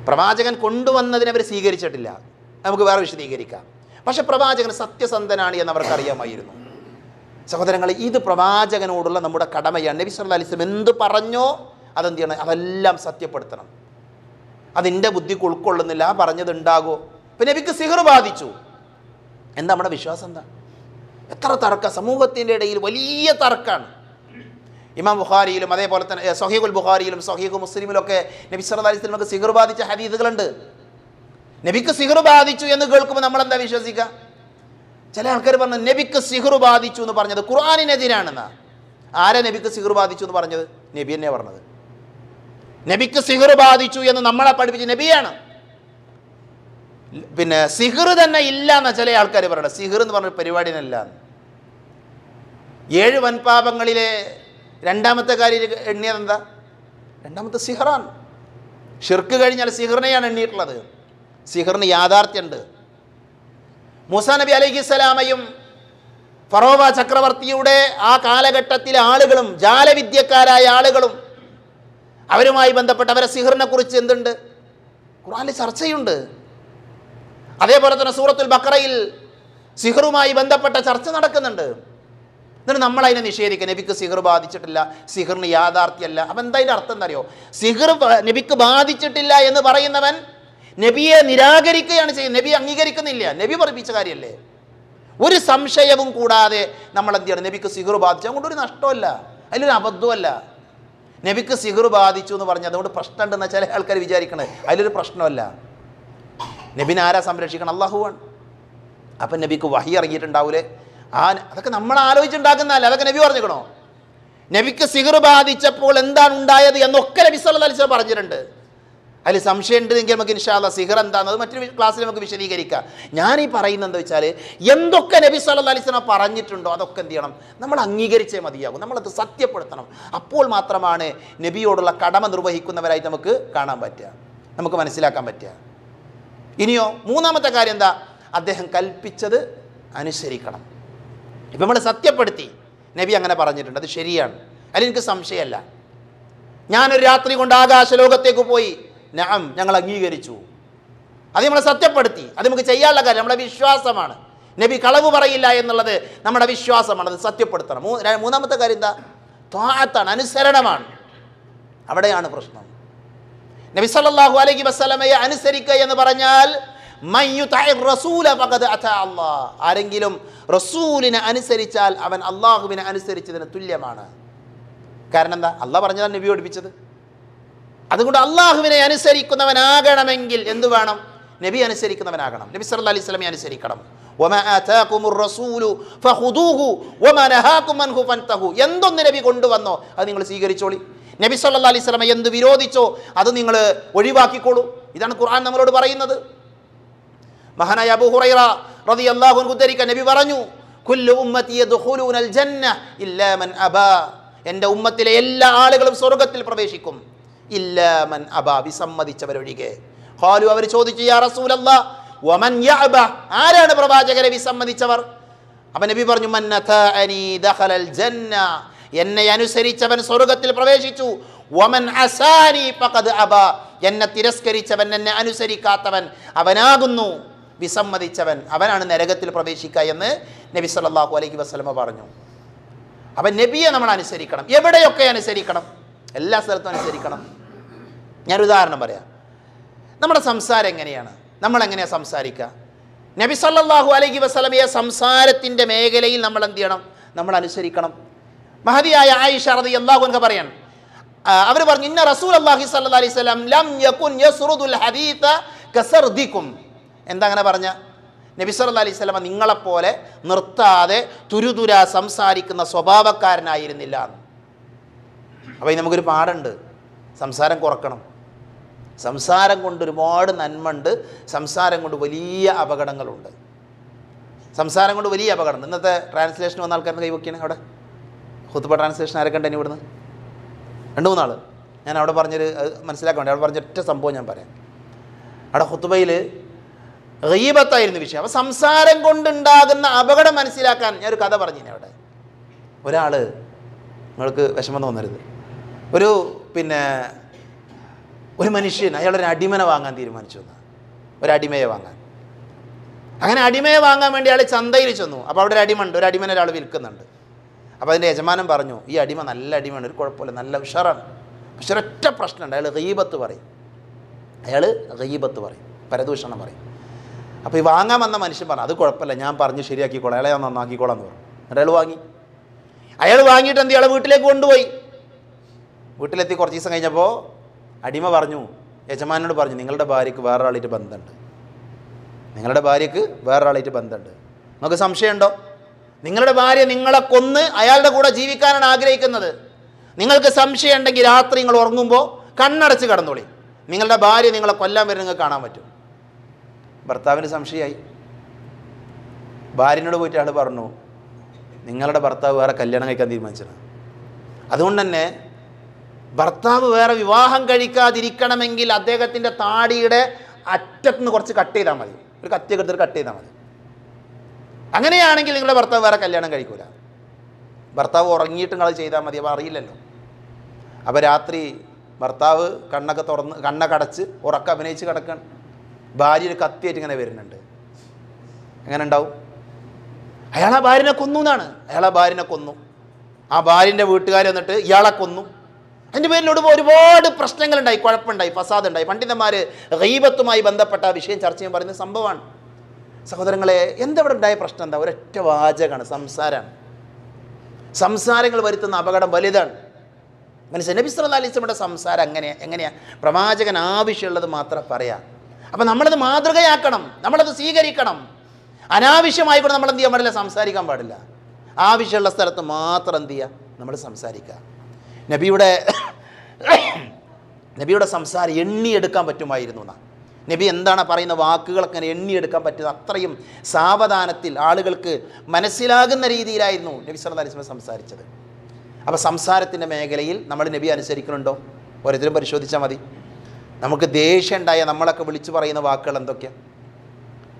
പ്രവാചകൻ കൊണ്ടുവന്നതിനെ അവർ സ്വീകരിച്ചിട്ടില്ല നമുക്ക് വേറെ വിശദീകരിക്കാം പക്ഷെ പ്രവാചകൻ സത്യസന്ധനാണ് എന്ന് അവർക്കറിയാമായിരുന്നു സഹോദരങ്ങളെ ഇത് പ്രവാചകനോടുള്ള നമ്മുടെ കടമയാണ് നബി സല്ല അലിസ്ലം എന്ത് പറഞ്ഞോ അതെന്ത് ചെയ്യണം അതെല്ലാം സത്യപ്പെടുത്തണം അതിൻ്റെ ബുദ്ധിക്ക് ഉൾക്കൊള്ളുന്നില്ല ആ പറഞ്ഞതുണ്ടാകുമോ ഇപ്പം നബിക്ക് സിഹർ ബാധിച്ചു എന്താ നമ്മുടെ വിശ്വാസം എന്താ എത്ര തർക്ക സമൂഹത്തിൻ്റെ ഇടയിൽ വലിയ തർക്കമാണ് ഇമാം ബുഖാരിയിലും അതേപോലെ തന്നെ സഹീഖുൽ ബുഖാരിയിലും സഹീഖ് മുസ്ലിമിലൊക്കെ നബി സല്ല അലിസ്ലമക്ക് സിഹർ ബാധിച്ച ഹദീസുകളുണ്ട് നബിക്ക് സിഹർ ബാധിച്ചു എന്ന് കേൾക്കുമ്പോൾ നമ്മൾ എന്താ വിശ്വസിക്കുക ചില ആൾക്കാർ പറഞ്ഞു നബിക്ക് സിഹർ ബാധിച്ചു എന്ന് പറഞ്ഞത് ഖുർആാനിനെതിരാണെന്ന ആരാ നബിക്ക് സിഹർ ബാധിച്ചു എന്ന് പറഞ്ഞത് നബി എന്നെ പറഞ്ഞത് നബിക്ക് സിഹർ ബാധിച്ചു എന്ന് നമ്മളെ പഠിപ്പിച്ച നബിയാണ് പിന്നെ സിഹർ തന്നെ ഇല്ല എന്ന ചില ആൾക്കാർ പറയണം സിഹർ എന്ന് പറഞ്ഞ പരിപാടിയിനല്ല ഏഴ് വൻപാപങ്ങളിലെ രണ്ടാമത്തെ കാര്യം എണ്ണിയത് എന്താ രണ്ടാമത്തെ സിഹറാണ് ഷിർക്ക് കഴിഞ്ഞാൽ സിഹറിനെയാണ് എണ്ണിയിട്ടുള്ളത് സിഹറിന് മൂസ നബി അലഹിസ്സലാമയും ഫറോവ ചക്രവർത്തിയുടെ ആ കാലഘട്ടത്തിലെ ആളുകളും ജാലവിദ്യക്കാരായ ആളുകളും അവരുമായി ബന്ധപ്പെട്ട് അവരെ സിഹറിനെ കുറിച്ച് എന്തുണ്ട് ഖുറാനിൽ ചർച്ചയുണ്ട് അതേപോലെ തന്നെ സൂറത്തുൽ ബക്രയിൽ സിഹറുമായി ബന്ധപ്പെട്ട ചർച്ച നടക്കുന്നുണ്ട് എന്നിട്ട് നമ്മളതിനെ നിഷേധിക്കുക നബിക്ക് സിഹർ ബാധിച്ചിട്ടില്ല സിഹറിന് യാഥാർത്ഥ്യമല്ല അപ്പം എന്താ അതിൻ്റെ അർത്ഥം എന്നറിയോ സിഹർ നബിക്ക് ബാധിച്ചിട്ടില്ല എന്ന് പറയുന്നവൻ നബിയെ നിരാകരിക്കുകയാണ് ചെയ്യുന്നത് നബി അംഗീകരിക്കുന്നില്ല നബി പഠിപ്പിച്ച കാര്യമല്ലേ ഒരു സംശയവും കൂടാതെ നമ്മൾ എന്ത് ചെയ്യണം നബിക്ക് സിഹർ ബാധിച്ചു അതുകൊണ്ട് ഒരു നഷ്ടമല്ല അതിലൊരു അബദ്ധമല്ല നബിക്ക് സിഹർ ബാധിച്ചു എന്ന് പറഞ്ഞാൽ അതുകൊണ്ട് ഉണ്ടെന്ന് ചില ആൾക്കാർ വിചാരിക്കണേ അതിലൊരു പ്രശ്നമല്ല നബിനെ ആരാ സംരക്ഷിക്കണം അള്ളാഹുവാണ് അപ്പം നബിക്ക് വഹി ഇറങ്ങിയിട്ടുണ്ടാവൂലേ ആ അതൊക്കെ നമ്മൾ ആലോചിച്ചുണ്ടാക്കുന്നതല്ല അതൊക്കെ നബി പറഞ്ഞിരിക്കണോ നബിക്ക് സിഹർ ബാധിച്ചപ്പോൾ എന്താണ് ഉണ്ടായത് എന്നൊക്കെ നബി സല്ലല്ലാഹു അലൈഹി പറഞ്ഞിട്ടുണ്ട് അതിൽ സംശയമുണ്ടെങ്കിൽ നമുക്ക് ഇൻഷാല്ല സിഹർ അത് മറ്റൊരു ക്ലാസ്സിൽ നമുക്ക് വിശദീകരിക്കാം ഞാൻ ഈ പറയുന്നത് എന്താ വെച്ചാൽ എന്തൊക്കെ നബി സല്ലാ അലിസ്ലമ പറഞ്ഞിട്ടുണ്ടോ അതൊക്കെ എന്ത് ചെയ്യണം നമ്മൾ അംഗീകരിച്ചേ മതിയാകും നമ്മളത് സത്യപ്പെടുത്തണം അപ്പോൾ മാത്രമാണ് നബിയോടുള്ള കടമ നിർവഹിക്കുന്നവരായിട്ട് നമുക്ക് കാണാൻ പറ്റുക നമുക്ക് മനസ്സിലാക്കാൻ പറ്റുക ഇനിയോ മൂന്നാമത്തെ കാര്യം എന്താ അദ്ദേഹം കൽപ്പിച്ചത് അനുസരിക്കണം ഇപ്പം നമ്മൾ സത്യപ്പെടുത്തി നബി അങ്ങനെ പറഞ്ഞിട്ടുണ്ട് അത് ശരിയാണ് എനിക്ക് സംശയമല്ല ഞാനൊരു രാത്രി കൊണ്ട് ആകാശ ലോകത്തേക്ക് പോയി നാം ഞങ്ങൾ അംഗീകരിച്ചു അത് നമ്മൾ സത്യപ്പെടുത്തി അത് നമുക്ക് ചെയ്യാനുള്ള കാര്യം നമ്മുടെ വിശ്വാസമാണ് നബി കളവ് പറയില്ല എന്നുള്ളത് നമ്മുടെ വിശ്വാസമാണ് അത് സത്യപ്പെടുത്തണം മൂന്നാമത്തെ കാര്യം എന്താ ത്വാത്താണ് അനുസരണമാണ് അവിടെയാണ് പ്രശ്നം നബി സല്ലല്ലാഹു അലൈഹി വസ്സലമയെ അനുസരിക്കുക എന്ന് പറഞ്ഞാൽ ആരെങ്കിലും റസൂലിനെ അനുസരിച്ചാൽ അവൻ അള്ളാഹുവിനെ അനുസരിച്ചതിന് തുല്യമാണ് കാരണം എന്താ അള്ളാഹ് പറഞ്ഞതാണ് നബി ഓടിപ്പിച്ചത് അതുകൊണ്ട് അള്ളാഹുവിനെ അനുസരിക്കുന്നവനാകണമെങ്കിൽ എന്തു വേണം നബി അനുസരിക്കുന്നവനാകണം നബി സല്ല അലൈഹി സ്വലമെ അനുസരിക്കണം എന്തൊന്ന് നബി കൊണ്ടുവന്നോ അത് നിങ്ങൾ സ്വീകരിച്ചോളി നബി സല്ലാ അലൈഹി സ്വലമ എന്ത് വിരോധിച്ചോ അത് നിങ്ങൾ ഒഴിവാക്കിക്കോളൂ ഇതാണ് ഖുർആൻ നമ്മളോട് പറയുന്നത് മഹാനായ അബു ഹുറൈറ റതി അള്ളാഹു നബി പറഞ്ഞു കുല്ലു ഇല്ലാ മൻ എൻ്റെ ഉമ്മത്തിലെ എല്ലാ ആളുകളും സ്വർഗത്തിൽ പ്രവേശിക്കും ഇല്ലാമൻ അബാ സമ്മതിച്ചവരൊഴികെ ഖാലു അവർ ചോദിച്ചു യാ റസൂലല്ലാ വമൻ യഅബ ആരാണ് പ്രവാചകരെ വിസമ്മതിച്ചവർ അപ്പം നബി പറഞ്ഞു മന്നതഅനി ദഖലൽ ജന്ന എന്നെ അനുസരിച്ചവൻ സ്വർഗത്തിൽ പ്രവേശിച്ചു വമൻ അസാനി ഫഖദ് അബ എന്നെ തിരസ്കരിച്ചവൻ എന്നെ അനുസരിക്കാത്തവൻ അവനാകുന്നു വിസമ്മതിച്ചവൻ അവനാണ് നരകത്തിൽ പ്രവേശിക്കുക എന്ന് നബി സല്ലല്ലാഹു അലൈഹി വസല്ലമ പറഞ്ഞു അപ്പം നബിയെ നമ്മൾ അനുസരിക്കണം എവിടെയൊക്കെ അനുസരിക്കണം എല്ലാ സ്ഥലത്തും അനുസരിക്കണം ഞാനൊരു ഉദാഹരണം പറയാം നമ്മുടെ സംസാരം എങ്ങനെയാണ് നമ്മളെങ്ങനെയാണ് സംസാരിക്കുക നബി സല്ലാഹു അലൈഹി വസ്ലമിയ സംസാരത്തിൻ്റെ മേഖലയിൽ നമ്മൾ എന്ത് ചെയ്യണം നമ്മൾ അനുസരിക്കണം മഹതിയായ ആയിഷ റതി അള്ളാഹു എന്നൊക്കെ പറയണം അവർ പറഞ്ഞു ഇന്ന റസൂൽ അള്ളാഹി സല്ല അലൈഹി ലം യസ്റുദുൽ എന്താ അങ്ങനെ പറഞ്ഞ നബി സല്ല അലൈഹി സ്വലമ നിങ്ങളെപ്പോലെ നിർത്താതെ തുരുതുര സംസാരിക്കുന്ന സ്വഭാവക്കാരനായിരുന്നില്ല അപ്പോൾ നമുക്കൊരു പാടുണ്ട് സംസാരം കുറക്കണം സംസാരം കൊണ്ട് ഒരുപാട് നന്മണ്ട് സംസാരം കൊണ്ട് വലിയ അപകടങ്ങളുണ്ട് സംസാരം കൊണ്ട് വലിയ അപകടം ഇന്നത്തെ ട്രാൻസ്ലേഷൻ വന്ന ആൾക്കാരുടെ കൈവയ്ക്കാണ് അവിടെ ഹുത്തുപ്പ ട്രാൻസ്ലേഷൻ ആരൊക്കെ ഉണ്ട് ഇവിടുന്ന് രണ്ട് മൂന്നാൾ ഞാൻ അവിടെ പറഞ്ഞൊരു മനസ്സിലാക്കാൻ വേണ്ടി അവിടെ പറഞ്ഞ ഒറ്റ സംഭവം ഞാൻ പറയാം അവിടെ ഹുത്തുബയിൽ റീബത്തായിരുന്നു വിഷയം അപ്പോൾ സംസാരം കൊണ്ടുണ്ടാകുന്ന അപകടം മനസ്സിലാക്കാൻ ഞാനൊരു കഥ പറഞ്ഞിരുന്നു അവിടെ ഒരാൾ നിങ്ങൾക്ക് വിഷമം തോന്നരുത് ഒരു പിന്നെ ഒരു മനുഷ്യൻ അയാളൊരു അടിമനെ വാങ്ങാൻ തീരുമാനിച്ചു എന്ന് ഒരു അടിമയെ വാങ്ങാൻ അങ്ങനെ അടിമയെ വാങ്ങാൻ വേണ്ടി അയാൾ ചന്തയിൽ ചെന്നു അപ്പോൾ അവിടെ ഒരു ഉണ്ട് ഒരു അടിമനെ ഒരാൾ വിൽക്കുന്നുണ്ട് അപ്പോൾ അതിൻ്റെ യജമാനൻ പറഞ്ഞു ഈ അടിമ നല്ല അടിമയാണ് ഒരു കുഴപ്പമില്ല നല്ല ഉഷാറാണ് പക്ഷെ ഒരൊറ്റ പ്രശ്നമുണ്ട് അയാൾ റീബത്ത് പറയും അയാൾ റീബത്ത് പറയും പരദൂഷണം പറയും അപ്പോൾ ഈ വാങ്ങാൻ വന്ന മനുഷ്യൻ പറഞ്ഞു അത് കുഴപ്പമില്ല ഞാൻ പറഞ്ഞ് ശരിയാക്കിക്കോളാം അയാളെ ഞാൻ നന്നാക്കിക്കോളാം എന്ന് പറഞ്ഞു അയാൾ വാങ്ങി അയാൾ വാങ്ങിയിട്ട് എന്ത് അയാളെ വീട്ടിലേക്ക് കൊണ്ടുപോയി വീട്ടിലെത്തി കുറച്ച് ദിവസം കഴിഞ്ഞപ്പോൾ അടിമ പറഞ്ഞു യജമാനോട് പറഞ്ഞു നിങ്ങളുടെ ഭാര്യയ്ക്ക് വേറൊരാളായിട്ട് ബന്ധമുണ്ട് നിങ്ങളുടെ ഭാര്യയ്ക്ക് വേറൊരാളായിട്ട് ബന്ധമുണ്ട് നിങ്ങൾക്ക് സംശയമുണ്ടോ നിങ്ങളുടെ ഭാര്യ നിങ്ങളെ കൊന്ന് അയാളുടെ കൂടെ ജീവിക്കാനാണ് ആഗ്രഹിക്കുന്നത് നിങ്ങൾക്ക് സംശയം രാത്രി നിങ്ങൾ ഉറങ്ങുമ്പോൾ കണ്ണടച്ച് കടന്നോളി നിങ്ങളുടെ ഭാര്യ നിങ്ങളെ കൊല്ലാൻ വരെ നിങ്ങൾക്ക് കാണാൻ പറ്റും ഭർത്താവിന് സംശയമായി ഭാര്യനോട് പോയിട്ട് ആൾ പറഞ്ഞു നിങ്ങളുടെ ഭർത്താവ് വേറെ കല്യാണം കഴിക്കാൻ തീരുമാനിച്ചത് അതുകൊണ്ട് തന്നെ ഭർത്താവ് വേറെ വിവാഹം കഴിക്കാതിരിക്കണമെങ്കിൽ അദ്ദേഹത്തിൻ്റെ താടിയുടെ അറ്റത്തുനിന്ന് കുറച്ച് കട്ട് ചെയ്താൽ മതി ഒരു കത്തിയൊക്കെ എടുത്തിട്ട് കട്ട് ചെയ്താൽ മതി അങ്ങനെയാണെങ്കിൽ നിങ്ങളുടെ ഭർത്താവ് വേറെ കല്യാണം കഴിക്കൂല ഭർത്താവ് ഉറങ്ങിയിട്ട് നിങ്ങൾ ചെയ്താൽ മതി അപ്പോൾ അറിയില്ലല്ലോ അപ്പോൾ രാത്രി ഭർത്താവ് കണ്ണൊക്കെ തുറന്ന് കണ്ണൊക്കെ അടച്ച് ഉറക്ക അഭിനയിച്ച് കിടക്കണം ഭാര്യ ഒരു കത്തിയായിട്ട് ഇങ്ങനെ വരുന്നുണ്ട് എങ്ങനെ ഉണ്ടാവും അയാളാ ഭാര്യനെ കൊന്നു എന്നാണ് അയാളാ ഭാര്യനെ കൊന്നു ആ ഭാര്യൻ്റെ വീട്ടുകാർ വന്നിട്ട് ഇയാളെ കൊന്നു എൻ്റെ പേരിലൂടെ ഒരുപാട് പ്രശ്നങ്ങളുണ്ടായി കുഴപ്പമുണ്ടായി ഫസാദ് ഉണ്ടായി പണ്ഡിതന്മാർ ഗൈബത്തുമായി ബന്ധപ്പെട്ട വിഷയം ചർച്ച ചെയ്യാൻ പറയുന്ന സംഭവമാണ് സഹോദരങ്ങളെ എന്തവിടെ ഉണ്ടായ പ്രശ്നം എന്താ ഒരൊറ്റ വാചകമാണ് സംസാരമാണ് സംസാരങ്ങൾ വരുത്തുന്ന അപകടം വലുതാണ് മനസ്സിൽ നബി സല്ല അലിസ്ലമിയുടെ സംസാരം അങ്ങനെ എങ്ങനെയാണ് പ്രവാചകൻ ആവശ്യമുള്ളത് മാത്രം പറയാം അപ്പം നമ്മളത് മാതൃകയാക്കണം നമ്മളത് സ്വീകരിക്കണം അനാവശ്യമായിക്കൊണ്ട് നമ്മൾ എന്ത് ചെയ്യാൻ പാടില്ല സംസാരിക്കാൻ പാടില്ല ആവശ്യമുള്ള സ്ഥലത്ത് മാത്രം എന്ത് ചെയ്യുക നമ്മൾ സംസാരിക്കുക നബിയുടെ നബിയുടെ സംസാരം എണ്ണിയെടുക്കാൻ പറ്റുമായിരുന്നു എന്നാണ് നബി എന്താണ് പറയുന്ന വാക്കുകളൊക്കെ എണ്ണിയെടുക്കാൻ പറ്റുന്ന അത്രയും സാവധാനത്തിൽ ആളുകൾക്ക് മനസ്സിലാകുന്ന രീതിയിലായിരുന്നു നബി സല്ലാ അലിസ്മ സംസാരിച്ചത് അപ്പോൾ സംസാരത്തിൻ്റെ മേഖലയിൽ നമ്മൾ നബി അനുസരിക്കുന്നുണ്ടോ ഓരോരുത്തരും പരിശോധിച്ചാൽ മതി നമുക്ക് ദേഷ്യം ഉണ്ടായാൽ നമ്മളൊക്കെ വിളിച്ചു പറയുന്ന വാക്കുകൾ എന്തൊക്കെയാണ്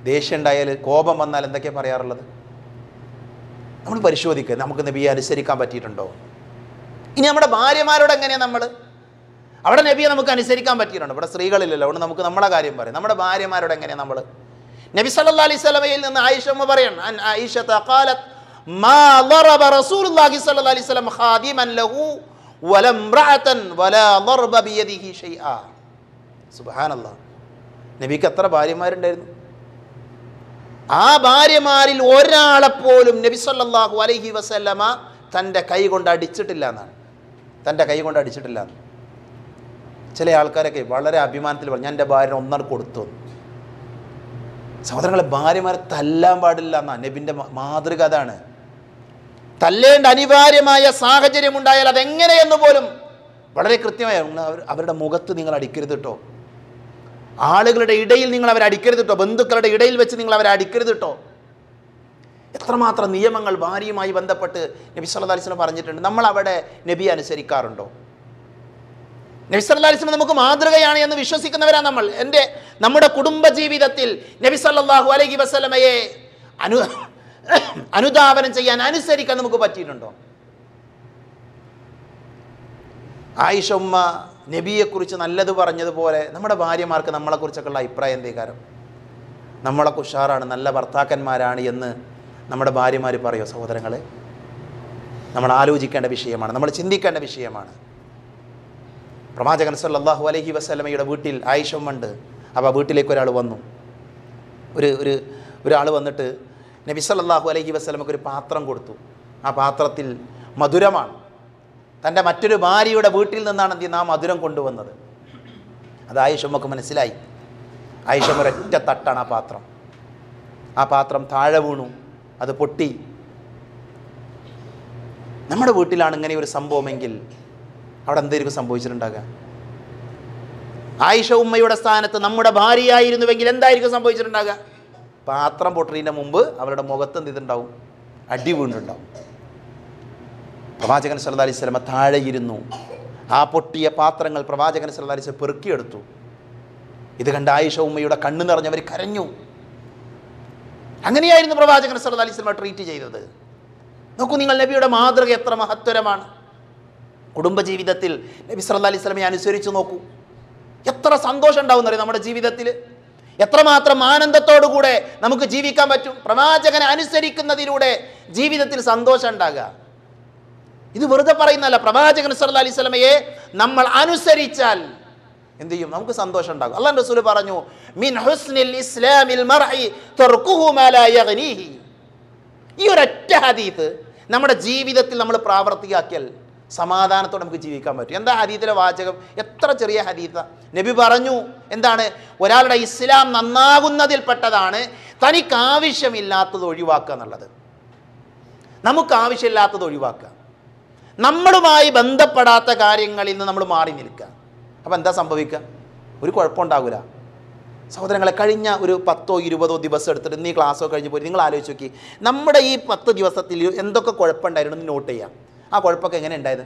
ദേഷ്യം ഉണ്ടായാൽ കോപം വന്നാൽ എന്തൊക്കെയാണ് പറയാറുള്ളത് നമ്മൾ പരിശോധിക്കുക നമുക്ക് നബിയെ അനുസരിക്കാൻ പറ്റിയിട്ടുണ്ടോ ഇനി നമ്മുടെ ഭാര്യമാരോട് എങ്ങനെയാണ് നമ്മൾ അവിടെ നബിയെ നമുക്ക് അനുസരിക്കാൻ പറ്റിയിട്ടുണ്ട് ഇവിടെ സ്ത്രീകളില്ലല്ലോ അവിടെ നമുക്ക് നമ്മുടെ കാര്യം പറയും നമ്മുടെ ഭാര്യമാരോട് എങ്ങനെയാണ് നമ്മൾ നബി സല്ലാ അലൈഹി സ്വലമയിൽ നിന്ന് ആയിഷമ്മ പറയണം ആയിഷ തക്കാലത്ത് ما ضرب رسول الله صلى الله عليه وسلم خادما له ولا امرأة ولا ضرب بيده شيئا നബിക്ക് എത്ര ഭാര്യമാരുണ്ടായിരുന്നു ആ ഭാര്യമാരിൽ ഒരാളെപ്പോലും നബി സല്ലാഹു അലൈഹി വസല്ലമ തൻ്റെ കൈ കൊണ്ട് അടിച്ചിട്ടില്ല എന്നാണ് തൻ്റെ കൈ കൊണ്ട് അടിച്ചിട്ടില്ല എന്നാണ് ചില ആൾക്കാരൊക്കെ വളരെ അഭിമാനത്തിൽ പറഞ്ഞു ഞാൻ എൻ്റെ ഭാര്യ ഒന്നാണ് കൊടുത്തു സഹോദരങ്ങളെ ഭാര്യമാരെ തല്ലാൻ പാടില്ല എന്നാ നബിൻ്റെ മാതൃക അതാണ് തല്ലേണ്ട അനിവാര്യമായ സാഹചര്യം ഉണ്ടായാൽ അതെങ്ങനെയെന്ന് പോലും വളരെ കൃത്യമായ അവരുടെ മുഖത്ത് നിങ്ങൾ അടിക്കരുത് കേട്ടോ ആളുകളുടെ ഇടയിൽ നിങ്ങൾ അവരെ അടിക്കരുത് കേട്ടോ ബന്ധുക്കളുടെ ഇടയിൽ വെച്ച് നിങ്ങൾ അവരെ അടിക്കരുത് കേട്ടോ എത്രമാത്രം നിയമങ്ങൾ ഭാര്യയുമായി ബന്ധപ്പെട്ട് നബി സല്ലാ അലിസ്ലം പറഞ്ഞിട്ടുണ്ട് നമ്മൾ അവിടെ നബി അനുസരിക്കാറുണ്ടോ നബി നമുക്ക് മാതൃകയാണ് എന്ന് വിശ്വസിക്കുന്നവരാ നമ്മൾ എൻ്റെ നമ്മുടെ കുടുംബ ജീവിതത്തിൽ നബി സല്ലാഹു അലൈഹി വസ്ലമയെ അനു അനുധാപനം ചെയ്യാൻ അനുസരിക്കാൻ നമുക്ക് പറ്റിയിട്ടുണ്ടോ ആയിഷമ്മ നബിയെക്കുറിച്ച് നല്ലത് പറഞ്ഞതുപോലെ നമ്മുടെ ഭാര്യമാർക്ക് നമ്മളെക്കുറിച്ചൊക്കെയുള്ള അഭിപ്രായം എന്തേ നമ്മളെ നമ്മളൊക്കെ ഉഷാറാണ് നല്ല ഭർത്താക്കന്മാരാണ് എന്ന് നമ്മുടെ ഭാര്യമാർ പറയുമോ സഹോദരങ്ങളെ നമ്മൾ ആലോചിക്കേണ്ട വിഷയമാണ് നമ്മൾ ചിന്തിക്കേണ്ട വിഷയമാണ് പ്രവാചകൻ സല്ലാഹു അലഹി വസ്ലമയുടെ വീട്ടിൽ ആയിഷമ്മുണ്ട് അപ്പോൾ ആ വീട്ടിലേക്ക് ഒരാൾ വന്നു ഒരു ഒരു ഒരാൾ വന്നിട്ട് നബി സല്ലാഹു അലഹി വസ്ലമക്ക് ഒരു പാത്രം കൊടുത്തു ആ പാത്രത്തിൽ മധുരമാണ് തൻ്റെ മറ്റൊരു ഭാര്യയുടെ വീട്ടിൽ നിന്നാണ് എന്ത് ആ മധുരം കൊണ്ടുവന്നത് അത് ആയിഷമ്മക്ക് മനസ്സിലായി ആയിഷമ്മ ഒരൊറ്റ തട്ടാണ് ആ പാത്രം ആ പാത്രം താഴെ വീണു അത് പൊട്ടി നമ്മുടെ വീട്ടിലാണ് ഇങ്ങനെ ഒരു സംഭവമെങ്കിൽ അവിടെ എന്തായിരിക്കും സംഭവിച്ചിട്ടുണ്ടാകുക ആയിഷ ഉമ്മയുടെ സ്ഥാനത്ത് നമ്മുടെ ഭാര്യയായിരുന്നുവെങ്കിൽ എന്തായിരിക്കും സംഭവിച്ചിട്ടുണ്ടാകുക പാത്രം പൊട്ടറിൻ്റെ മുമ്പ് അവരുടെ മുഖത്ത് എന്ത് ഇതുണ്ടാവും അടി വീണ്ടുണ്ടാവും പ്രവാചകൻ സല്ല അലൈഹി സ്വലമ താഴെ ഇരുന്നു ആ പൊട്ടിയ പാത്രങ്ങൾ പ്രവാചകൻ സല്ല അലൈഹി പെറുക്കിയെടുത്തു ഇത് കണ്ട ആയിഷ ഉമ്മയുടെ കണ്ണു നിറഞ്ഞവർ കരഞ്ഞു അങ്ങനെയായിരുന്നു പ്രവാചകൻ സല്ല അലൈഹി ട്രീറ്റ് ചെയ്തത് നോക്കൂ നിങ്ങൾ നബിയുടെ മാതൃക എത്ര മഹത്തരമാണ് കുടുംബജീവിതത്തിൽ നബി സല്ല അലൈഹി സ്വലമെ അനുസരിച്ച് നോക്കൂ എത്ര സന്തോഷം ഉണ്ടാവും എന്നറിയാം നമ്മുടെ ജീവിതത്തിൽ എത്രമാത്രം ആനന്ദത്തോടുകൂടെ നമുക്ക് ജീവിക്കാൻ പറ്റും പ്രവാചകനെ അനുസരിക്കുന്നതിലൂടെ ജീവിതത്തിൽ സന്തോഷം ഉണ്ടാകുക ഇത് വെറുതെ പറയുന്നതല്ല പ്രവാചകൻ സല്ല അലൈഹി സ്വലമയെ നമ്മൾ അനുസരിച്ചാൽ എന്ത് ചെയ്യും നമുക്ക് സന്തോഷം ഉണ്ടാകും അള്ളാൻ റസൂൽ പറഞ്ഞു മിൻ ഹുസ്നിൽ ഇസ്ലാമിൽ ഈ ഒരൊറ്റ ഹദീത്ത് നമ്മുടെ ജീവിതത്തിൽ നമ്മൾ പ്രാവർത്തികാക്കിയാൽ സമാധാനത്തോടെ നമുക്ക് ജീവിക്കാൻ പറ്റും എന്താ ഹദീത്തിലെ വാചകം എത്ര ചെറിയ ഹദീത്ത നബി പറഞ്ഞു എന്താണ് ഒരാളുടെ ഇസ്ലാം നന്നാകുന്നതിൽപ്പെട്ടതാണ് തനിക്ക് ആവശ്യമില്ലാത്തത് ഒഴിവാക്കുക എന്നുള്ളത് നമുക്ക് ആവശ്യമില്ലാത്തത് ഒഴിവാക്കുക നമ്മളുമായി ബന്ധപ്പെടാത്ത കാര്യങ്ങളിൽ നിന്ന് നമ്മൾ മാറി നിൽക്കുക അപ്പോൾ എന്താ സംഭവിക്കുക ഒരു കുഴപ്പമുണ്ടാകില്ല സഹോദരങ്ങളെ കഴിഞ്ഞ ഒരു പത്തോ ഇരുപതോ ദിവസം എടുത്തിട്ട് ഇന്ന് ഈ ക്ലാസ്സോ കഴിഞ്ഞ് പോയി നിങ്ങൾ ആലോചിച്ച് നോക്കി നമ്മുടെ ഈ പത്ത് ദിവസത്തിൽ എന്തൊക്കെ കുഴപ്പമുണ്ടായിരുന്നു നോട്ട് ചെയ്യാം ആ കുഴപ്പമൊക്കെ എങ്ങനെ ഉണ്ടായത്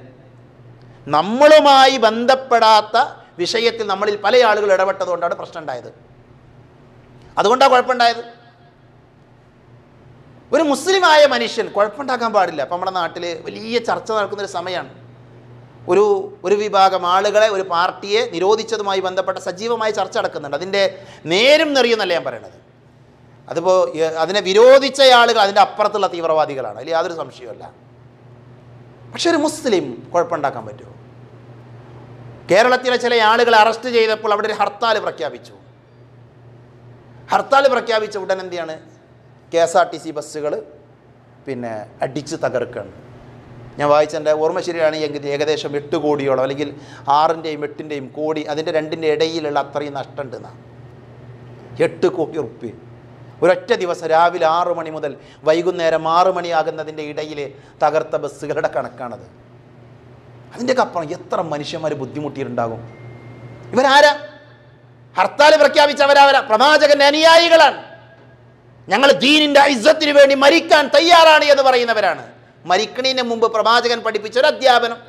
നമ്മളുമായി ബന്ധപ്പെടാത്ത വിഷയത്തിൽ നമ്മളിൽ പല ആളുകൾ ഇടപെട്ടതുകൊണ്ടാണ് പ്രശ്നം ഉണ്ടായത് അതുകൊണ്ടാണ് കുഴപ്പമുണ്ടായത് ഒരു മുസ്ലിമായ മനുഷ്യൻ കുഴപ്പമുണ്ടാക്കാൻ പാടില്ല അപ്പം നമ്മുടെ നാട്ടിൽ വലിയ ചർച്ച നടക്കുന്നൊരു സമയമാണ് ഒരു ഒരു വിഭാഗം ആളുകളെ ഒരു പാർട്ടിയെ നിരോധിച്ചതുമായി ബന്ധപ്പെട്ട സജീവമായ ചർച്ച നടക്കുന്നുണ്ട് അതിൻ്റെ നേരും നിറയുന്നല്ല ഞാൻ പറയണത് അതിപ്പോൾ അതിനെ വിരോധിച്ച ആളുകൾ അതിൻ്റെ അപ്പുറത്തുള്ള തീവ്രവാദികളാണ് അതിൽ യാതൊരു സംശയമല്ല പക്ഷെ ഒരു മുസ്ലിം കുഴപ്പമുണ്ടാക്കാൻ പറ്റുമോ കേരളത്തിലെ ചില ആളുകളെ അറസ്റ്റ് ചെയ്തപ്പോൾ അവിടെ ഒരു ഹർത്താൽ പ്രഖ്യാപിച്ചു ഹർത്താൽ പ്രഖ്യാപിച്ച ഉടൻ എന്തിയാണ് K S R T C ബസ്സുകൾ പിന്നെ അടിച്ച് തകർക്കുകയാണ് ഞാൻ വായിച്ചതിൻ്റെ ഓർമ്മ ശരിയാണ് എങ്കിൽ ഏകദേശം എട്ട് കോടിയോളം അല്ലെങ്കിൽ ആറിൻ്റെയും എട്ടിൻ്റെയും കോടി അതിൻ്റെ രണ്ടിൻ്റെ ഇടയിലുള്ള അത്രയും നഷ്ടമുണ്ടെന്നാണ് എട്ട് കോടി ഉറുപ്പ്യ ഒരൊറ്റ ദിവസം രാവിലെ ആറു മണി മുതൽ വൈകുന്നേരം ആറു മണിയാകുന്നതിൻ്റെ ഇടയിൽ തകർത്ത ബസ്സുകളുടെ കണക്കാണത് അതിൻ്റെയൊക്കെ അപ്പുറം എത്ര മനുഷ്യന്മാർ ബുദ്ധിമുട്ടിയിട്ടുണ്ടാകും ഇവരാരാ ഹർത്താൽ പ്രഖ്യാപിച്ചവരാവരാ പ്രവാചകൻ്റെ അനുയായികളാണ് ഞങ്ങൾ ദീനിന്റെ ഐസത്തിന് വേണ്ടി മരിക്കാൻ തയ്യാറാണ് എന്ന് പറയുന്നവരാണ് മരിക്കണീന് മുമ്പ് പ്രവാചകൻ പഠിപ്പിച്ച ഒരു അധ്യാപനം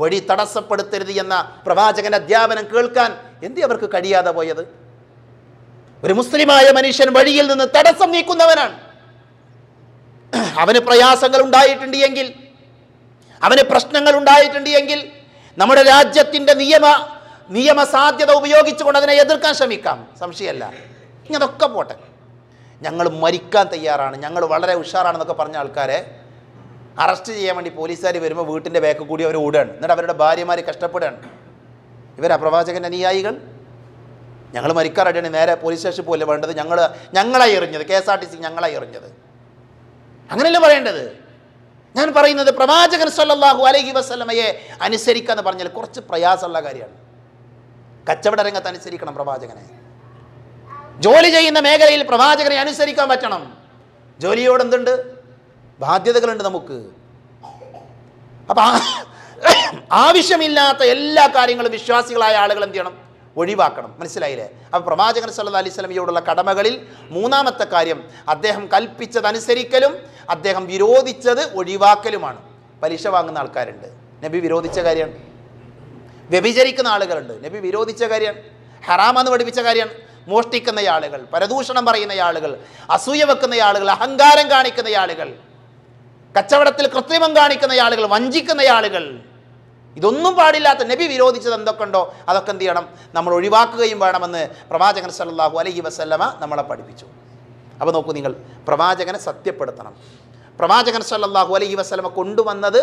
വഴി തടസ്സപ്പെടുത്തരുത് എന്ന പ്രവാചകൻ്റെ അധ്യാപനം കേൾക്കാൻ എന്തേ അവർക്ക് കഴിയാതെ പോയത് ഒരു മുസ്ലിമായ മനുഷ്യൻ വഴിയിൽ നിന്ന് തടസ്സം നീക്കുന്നവനാണ് അവന് പ്രയാസങ്ങൾ ഉണ്ടായിട്ടുണ്ട് എങ്കിൽ അവന് പ്രശ്നങ്ങൾ ഉണ്ടായിട്ടുണ്ട് എങ്കിൽ നമ്മുടെ രാജ്യത്തിൻ്റെ നിയമ നിയമസാധ്യത ഉപയോഗിച്ചുകൊണ്ട് അതിനെ എതിർക്കാൻ ശ്രമിക്കാം സംശയമല്ല ഇങ്ങനൊക്കെ പോട്ടെ ഞങ്ങൾ മരിക്കാൻ തയ്യാറാണ് ഞങ്ങൾ വളരെ ഉഷാറാണെന്നൊക്കെ പറഞ്ഞ ആൾക്കാരെ അറസ്റ്റ് ചെയ്യാൻ വേണ്ടി പോലീസുകാർ വരുമ്പോൾ വീട്ടിൻ്റെ ബാക്ക് കൂടി അവർ ഓടുകയാണ് എന്നിട്ട് അവരുടെ ഭാര്യമാർ കഷ്ടപ്പെടുകയാണ് ഇവരാ പ്രവാചകൻ്റെ അനുയായികൾ ഞങ്ങൾ മരിക്കാൻ റെഡിയാണ് നേരെ പോലീസ് സ്റ്റേഷൻ പോലെ വേണ്ടത് ഞങ്ങൾ ഞങ്ങളായി എറിഞ്ഞത് K S R T C ഞങ്ങളായി എറിഞ്ഞത് അങ്ങനെയല്ലേ പറയേണ്ടത് ഞാൻ പറയുന്നത് പ്രവാചകൻ സല്ലാഹു അലഹി വസ്ലമയെ അനുസരിക്കുക എന്ന് പറഞ്ഞാൽ കുറച്ച് പ്രയാസമുള്ള കാര്യമാണ് കച്ചവട രംഗത്ത് അനുസരിക്കണം പ്രവാചകനെ ജോലി ചെയ്യുന്ന മേഖലയിൽ പ്രവാചകനെ അനുസരിക്കാൻ പറ്റണം ജോലിയോട് എന്തുണ്ട് ബാധ്യതകളുണ്ട് നമുക്ക് അപ്പം ആവശ്യമില്ലാത്ത എല്ലാ കാര്യങ്ങളും വിശ്വാസികളായ ആളുകൾ എന്ത് ചെയ്യണം ഒഴിവാക്കണം മനസ്സിലായില്ലേ അപ്പോൾ പ്രവാചകൻ സല്ല അലൈഹി സ്വലമിയോടുള്ള കടമകളിൽ മൂന്നാമത്തെ കാര്യം അദ്ദേഹം കൽപ്പിച്ചതനുസരിക്കലും അദ്ദേഹം വിരോധിച്ചത് ഒഴിവാക്കലുമാണ് പലിശ വാങ്ങുന്ന ആൾക്കാരുണ്ട് നബി വിരോധിച്ച കാര്യമാണ് വ്യഭിചരിക്കുന്ന ആളുകളുണ്ട് നബി വിരോധിച്ച കാര്യമാണ് ഹറാമെന്ന് പഠിപ്പിച്ച കാര്യമാണ് മോഷ്ടിക്കുന്ന ആളുകൾ പരദൂഷണം പറയുന്ന ആളുകൾ അസൂയ വെക്കുന്ന ആളുകൾ അഹങ്കാരം കാണിക്കുന്ന ആളുകൾ കച്ചവടത്തിൽ കൃത്രിമം കാണിക്കുന്ന ആളുകൾ വഞ്ചിക്കുന്ന ആളുകൾ ഇതൊന്നും പാടില്ലാത്ത നബി വിരോധിച്ചത് എന്തൊക്കെയുണ്ടോ അതൊക്കെ എന്ത് ചെയ്യണം നമ്മൾ ഒഴിവാക്കുകയും വേണമെന്ന് പ്രവാചകൻ സല്ലാഹു അലൈഹി വസ്ല്ലമ നമ്മളെ പഠിപ്പിച്ചു അപ്പോൾ നോക്കൂ നിങ്ങൾ പ്രവാചകനെ സത്യപ്പെടുത്തണം പ്രവാചകൻ സല്ലാഹു അലൈഹി വസ്ലമ കൊണ്ടുവന്നത്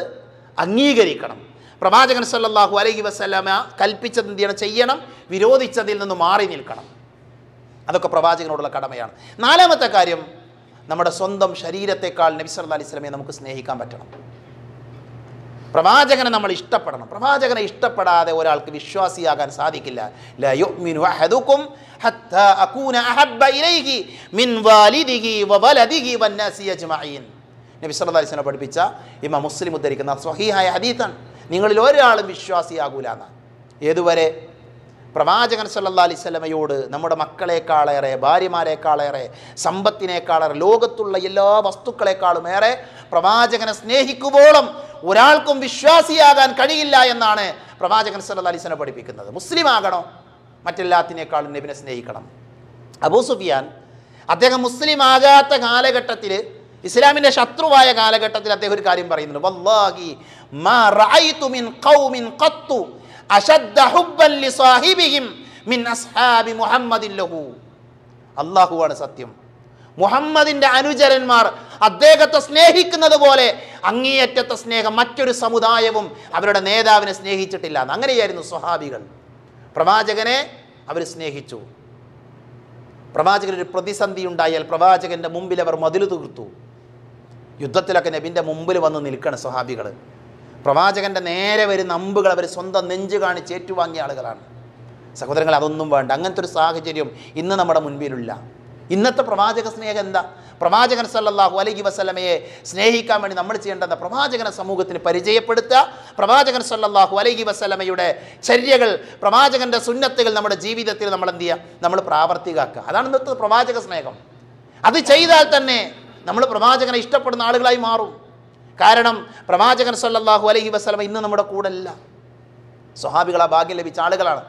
അംഗീകരിക്കണം പ്രവാചകൻ സല്ലാഹു അലൈഹി വസ്ലമ കൽപ്പിച്ചത് എന്ത് ചെയ്യണം ചെയ്യണം വിരോധിച്ചതിൽ നിന്ന് മാറി നിൽക്കണം അതൊക്കെ പ്രവാചകനോടുള്ള കടമയാണ് നാലാമത്തെ കാര്യം നമ്മുടെ സ്വന്തം ശരീരത്തെക്കാൾ നബി സല്ലാ അലൈഹി സ്വലമയെ നമുക്ക് സ്നേഹിക്കാൻ പറ്റണം പ്രവാചകനെ നമ്മൾ ഇഷ്ടപ്പെടണം പ്രവാചകനെ ഇഷ്ടപ്പെടാതെ ഒരാൾക്ക് വിശ്വാസിയാകാൻ സാധിക്കില്ല നബി പഠിപ്പിച്ച ഇമ മുസ്ലിം ഉദ്ധരിക്കുന്ന സ്വഹീഹായ ഹദീത്താണ് നിങ്ങളിൽ ഒരാളും വിശ്വാസിയാകൂലെന്നാണ് ഏതുവരെ പ്രവാചകൻ സല്ലാ അലൈഹി സ്വലമയോട് നമ്മുടെ മക്കളെക്കാളേറെ ഭാര്യമാരെക്കാളേറെ സമ്പത്തിനേക്കാളേറെ ലോകത്തുള്ള എല്ലാ വസ്തുക്കളെക്കാളും ഏറെ പ്രവാചകനെ സ്നേഹിക്കുവോളം ഒരാൾക്കും വിശ്വാസിയാകാൻ കഴിയില്ല എന്നാണ് പ്രവാചകൻ സല്ലാ അലൈഹി പഠിപ്പിക്കുന്നത് മുസ്ലിം ആകണോ മറ്റെല്ലാത്തിനേക്കാളും നബിനെ സ്നേഹിക്കണം അബൂ സുഫിയാൻ അദ്ദേഹം മുസ്ലിം ആകാത്ത കാലഘട്ടത്തിൽ ഇസ്ലാമിൻ്റെ ശത്രുവായ കാലഘട്ടത്തിൽ അദ്ദേഹം ഒരു കാര്യം പറയുന്നുണ്ട് വല്ലാഹി മാ റഅയ്തു മിൻ ഖൗമിൻ ഖത്തു അള്ളാഹുവാണ് സത്യം മുഹമ്മദിന്റെ അനുചരന്മാർ അദ്ദേഹത്തെ സ്നേഹിക്കുന്നത് പോലെ അങ്ങേയറ്റത്തെ സ്നേഹം മറ്റൊരു സമുദായവും അവരുടെ നേതാവിനെ സ്നേഹിച്ചിട്ടില്ല എന്ന് അങ്ങനെയായിരുന്നു സ്വഹാബികൾ പ്രവാചകനെ അവർ സ്നേഹിച്ചു പ്രവാചകനൊരു പ്രതിസന്ധി ഉണ്ടായാൽ പ്രവാചകന്റെ മുമ്പിൽ അവർ മതിൽ തീർത്തു യുദ്ധത്തിലൊക്കെ നബിൻ്റെ മുമ്പിൽ വന്ന് നിൽക്കണം സ്വഹാബികൾ പ്രവാചകൻ്റെ നേരെ വരുന്ന അമ്പുകൾ അവർ സ്വന്തം നെഞ്ച് കാണിച്ച് ഏറ്റുവാങ്ങിയ ആളുകളാണ് സഹോദരങ്ങൾ അതൊന്നും വേണ്ട അങ്ങനത്തെ ഒരു സാഹചര്യം ഇന്ന് നമ്മുടെ മുൻപിലില്ല ഇന്നത്തെ പ്രവാചക സ്നേഹം എന്താ പ്രവാചകൻ സല്ലാഹു അലൈഹി വസ്ലമയെ സ്നേഹിക്കാൻ വേണ്ടി നമ്മൾ ചെയ്യേണ്ടത് പ്രവാചകന സമൂഹത്തിന് പരിചയപ്പെടുത്തുക പ്രവാചകൻ സല്ലാഹു അലൈഹി വസ്ലമയുടെ ചര്യകൾ പ്രവാചകൻ്റെ സുന്നത്തുകൾ നമ്മുടെ ജീവിതത്തിൽ നമ്മൾ എന്ത് ചെയ്യുക നമ്മൾ പ്രാവർത്തികമാക്കുക അതാണ് ഇന്നത്തെ പ്രവാചക സ്നേഹം അത് ചെയ്താൽ തന്നെ നമ്മൾ പ്രവാചകനെ ഇഷ്ടപ്പെടുന്ന ആളുകളായി മാറും കാരണം പ്രവാചകൻ സല്ലാഹു അലഹി വസ്ലം ഇന്ന് നമ്മുടെ കൂടെയല്ല സ്വഹാബികൾ ആ ഭാഗ്യം ലഭിച്ച ആളുകളാണ്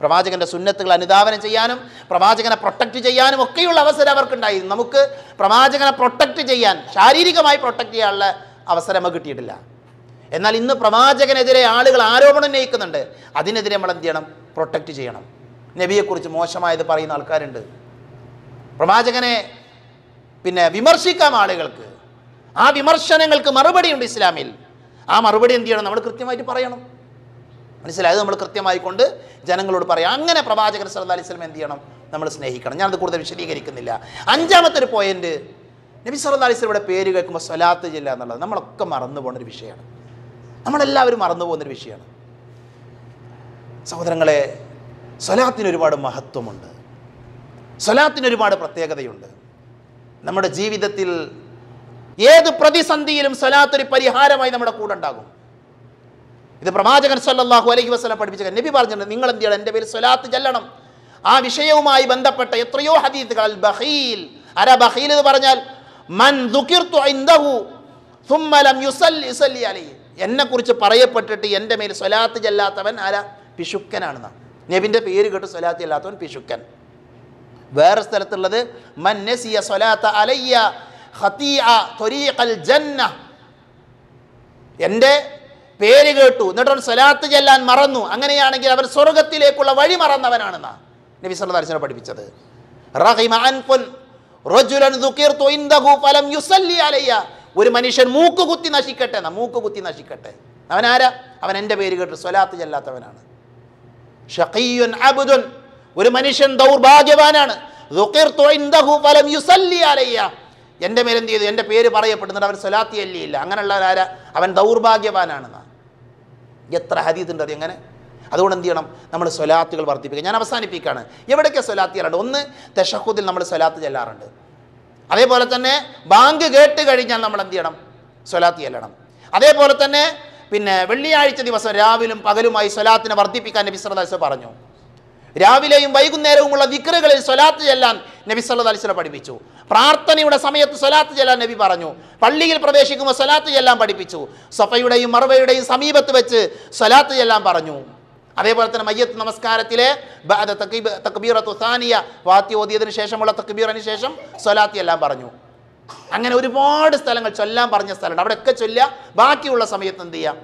പ്രവാചകൻ്റെ സുന്നത്തുകൾ അനുധാവനം ചെയ്യാനും പ്രവാചകനെ പ്രൊട്ടക്റ്റ് ചെയ്യാനും ഒക്കെയുള്ള അവസരം അവർക്കുണ്ടായിരുന്നു നമുക്ക് പ്രവാചകനെ പ്രൊട്ടക്റ്റ് ചെയ്യാൻ ശാരീരികമായി പ്രൊട്ടക്റ്റ് ചെയ്യാനുള്ള അവസരം കിട്ടിയിട്ടില്ല എന്നാൽ ഇന്ന് പ്രവാചകനെതിരെ ആളുകൾ ആരോപണം ഉന്നയിക്കുന്നുണ്ട് അതിനെതിരെ നമ്മൾ എന്ത് ചെയ്യണം പ്രൊട്ടക്റ്റ് ചെയ്യണം നബിയെക്കുറിച്ച് മോശമായത് പറയുന്ന ആൾക്കാരുണ്ട് പ്രവാചകനെ പിന്നെ വിമർശിക്കാം ആളുകൾക്ക് ആ വിമർശനങ്ങൾക്ക് മറുപടിയുണ്ട് ഇസ്ലാമിൽ ആ മറുപടി എന്ത് ചെയ്യണം നമ്മൾ കൃത്യമായിട്ട് പറയണം മനസ്സിലായത് നമ്മൾ കൃത്യമായി കൊണ്ട് ജനങ്ങളോട് പറയാം അങ്ങനെ പ്രവാചകൻ സല്ലാ അലൈഹി സ്വലം എന്ത് ചെയ്യണം നമ്മൾ സ്നേഹിക്കണം ഞാനത് കൂടുതൽ വിശദീകരിക്കുന്നില്ല അഞ്ചാമത്തെ ഒരു പോയിന്റ് നബി സല്ലാ അലൈഹി സ്വലയുടെ പേര് കേൾക്കുമ്പോൾ സ്വലാത്ത് ജില്ല എന്നുള്ളത് നമ്മളൊക്കെ മറന്നു പോകുന്നൊരു വിഷയമാണ് നമ്മളെല്ലാവരും മറന്നു പോകുന്നൊരു വിഷയമാണ് സഹോദരങ്ങളെ സ്വലാത്തിന് ഒരുപാട് മഹത്വമുണ്ട് സ്വലാത്തിന് ഒരുപാട് പ്രത്യേകതയുണ്ട് നമ്മുടെ ജീവിതത്തിൽ ഏത് പ്രതിസന്ധിയിലും സ്വലാത്തൊരു പരിഹാരമായി നമ്മുടെ കൂടെ ഉണ്ടാകും ഇത് പ്രവാചകൻ സല്ലാഹു അലൈഹി വസ്ലം പഠിപ്പിച്ച നബി പറഞ്ഞിട്ടുണ്ട് നിങ്ങൾ എന്ത് ചെയ്യണം എൻ്റെ പേര് സ്വലാത്ത് ചെല്ലണം ആ വിഷയവുമായി ബന്ധപ്പെട്ട എത്രയോ ഹദീസുകൾ അൽ ബഹീൽ അര ബഹീൽ എന്ന് പറഞ്ഞാൽ മൻ ദുഖിർത്തു ഇന്ദഹു സുമ്മലം യുസല്ലി യുസല്ലി അലി എന്നെക്കുറിച്ച് പറയപ്പെട്ടിട്ട് എൻ്റെ മേൽ സ്വലാത്ത് ചെല്ലാത്തവൻ ആര പിശുക്കനാണ് നബിൻ്റെ പേര് കേട്ട് സ്വലാത്ത് ചെല്ലാത്തവൻ പിശുക്കൻ വേറെ സ്ഥലത്തുള്ളത് മൻ നസിയ സ്വലാത്ത അലയ്യ എന്റെ എൻ്റെ പേര് കേട്ടു എന്നിട്ട് അവൻ സ്വലാത്ത് ചെല്ലാൻ മറന്നു അങ്ങനെയാണെങ്കിൽ അവൻ സ്വർഗത്തിലേക്കുള്ള വഴി മറന്നവനാണെന്നാണ് നബി അലൈഹി അലിസ്നെ പഠിപ്പിച്ചത് ഒരു മനുഷ്യൻ മൂക്ക് കുത്തി നശിക്കട്ടെ എന്നാ മൂക്ക് കുത്തി നശിക്കട്ടെ ആരാ അവൻ എൻ്റെ പേര് കേട്ട് സ്വലാത്ത് ചെല്ലാത്തവനാണ് ഷഖീയുൻ അബ്ദുൻ ഒരു മനുഷ്യൻ ദൗർഭാഗ്യവാനാണ് ഫലം യുസല്ലി അലയ്യ എൻ്റെ മേലെന്ത് ചെയ്തു എൻ്റെ പേര് പറയപ്പെടുന്നുണ്ട് അവൻ സ്വലാത്തി അല്ലിയില്ല അങ്ങനെയുള്ളവരാരാ അവൻ ദൗർഭാഗ്യവാനാണെന്നാണ് എത്ര ഹദീത്തുണ്ട് അത് എങ്ങനെ അതുകൊണ്ട് എന്ത് ചെയ്യണം നമ്മൾ സ്വലാത്തുകൾ വർദ്ധിപ്പിക്കുക ഞാൻ അവസാനിപ്പിക്കുകയാണ് എവിടെയൊക്കെ സ്വലാത്തി ചെയ്യാറുണ്ട് ഒന്ന് തെഷഹുദിൽ നമ്മൾ സ്വലാത്ത് ചെല്ലാറുണ്ട് അതേപോലെ തന്നെ ബാങ്ക് കേട്ട് കഴിഞ്ഞാൽ നമ്മൾ എന്ത് ചെയ്യണം സ്വലാത്ത് ചെല്ലണം അതേപോലെ തന്നെ പിന്നെ വെള്ളിയാഴ്ച ദിവസം രാവിലും പകലുമായി സ്വലാത്തിനെ വർദ്ധിപ്പിക്കാൻ നബി സല്ലല്ലാഹു അലൈഹി പറഞ്ഞു രാവിലെയും വൈകുന്നേരവുമുള്ള ദിക്റുകളിൽ സ്വലാത്ത് ചെല്ലാൻ നബി സല്ലല്ലാഹു അലൈഹി പഠിപ്പിച്ചു പ്രാർത്ഥനയുടെ സമയത്ത് സ്വലാത്ത് ചെല്ലാൻ നബി പറഞ്ഞു പള്ളിയിൽ പ്രവേശിക്കുമ്പോൾ സ്വലാത്ത് ചെല്ലാൻ പഠിപ്പിച്ചു സഫയുടെയും മറവയുടെയും സമീപത്ത് വെച്ച് സ്വലാത്ത് ചെല്ലാൻ പറഞ്ഞു അതേപോലെ തന്നെ മയ്യത്ത് നമസ്കാരത്തിലെ തക്ബീർ തുസാനിയ വാത്തി ഓതിയതിന് ശേഷമുള്ള തക്ബീറിന് ശേഷം സ്വലാത്തി എല്ലാം പറഞ്ഞു അങ്ങനെ ഒരുപാട് സ്ഥലങ്ങൾ ചൊല്ലാൻ പറഞ്ഞ സ്ഥലമുണ്ട് അവിടെയൊക്കെ ചൊല്ലുക ബാക്കിയുള്ള സമയത്ത് എന്ത് ചെയ്യാം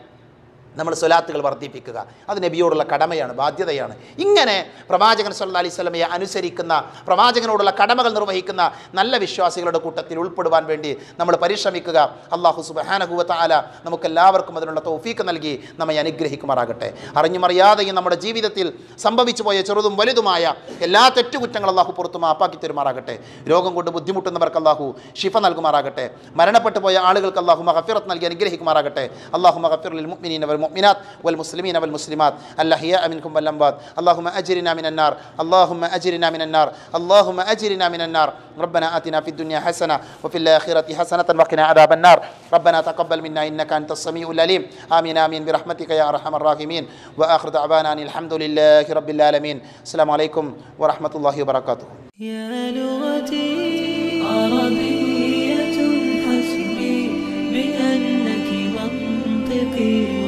നമ്മൾ സ്വലാത്തുകൾ വർദ്ധിപ്പിക്കുക അത് നബിയോടുള്ള കടമയാണ് ബാധ്യതയാണ് ഇങ്ങനെ പ്രവാചകൻ സല്ലാ അലൈഹി സ്വലമയെ അനുസരിക്കുന്ന പ്രവാചകനോടുള്ള കടമകൾ നിർവഹിക്കുന്ന നല്ല വിശ്വാസികളുടെ കൂട്ടത്തിൽ ഉൾപ്പെടുവാൻ വേണ്ടി നമ്മൾ പരിശ്രമിക്കുക അള്ളാഹു സുബഹാനഹുവത്ത നമുക്ക് നമുക്കെല്ലാവർക്കും അതിനുള്ള തോഫീക്ക് നൽകി നമ്മെ അനുഗ്രഹിക്കുമാറാകട്ടെ അറിഞ്ഞുമറിയാതെയും നമ്മുടെ ജീവിതത്തിൽ സംഭവിച്ചു പോയ ചെറുതും വലുതുമായ എല്ലാ തെറ്റുകുറ്റങ്ങളും അള്ളാഹു പുറത്തും മാപ്പാക്കി തരുമാറാകട്ടെ രോഗം കൊണ്ട് ബുദ്ധിമുട്ടുന്നവർക്ക് അള്ളാഹു ഷിഫ നൽകുമാറാകട്ടെ മരണപ്പെട്ടു പോയ ആളുകൾക്ക് അള്ളാഹു മഹഫിറത്ത് നൽകി അനുഗ്രഹിക്കുമാറാകട്ടെ അള്ളാഹു മഹഫിറുൽ മുഅ്മിനീന വൽ والمؤمنات والمسلمين والمسلمات الأحياء منكم والأموات اللهم أجرنا من النار اللهم أجرنا من النار اللهم أجرنا من النار ربنا آتنا في الدنيا حسنة وفي الآخرة حسنة وقنا عذاب النار ربنا تقبل منا إنك أنت السميع العليم آمين آمين برحمتك يا أرحم الراحمين وآخر دعوانا أن الحمد لله رب العالمين السلام عليكم ورحمة الله وبركاته يا لغتي عربية حسبي بأنك منطقي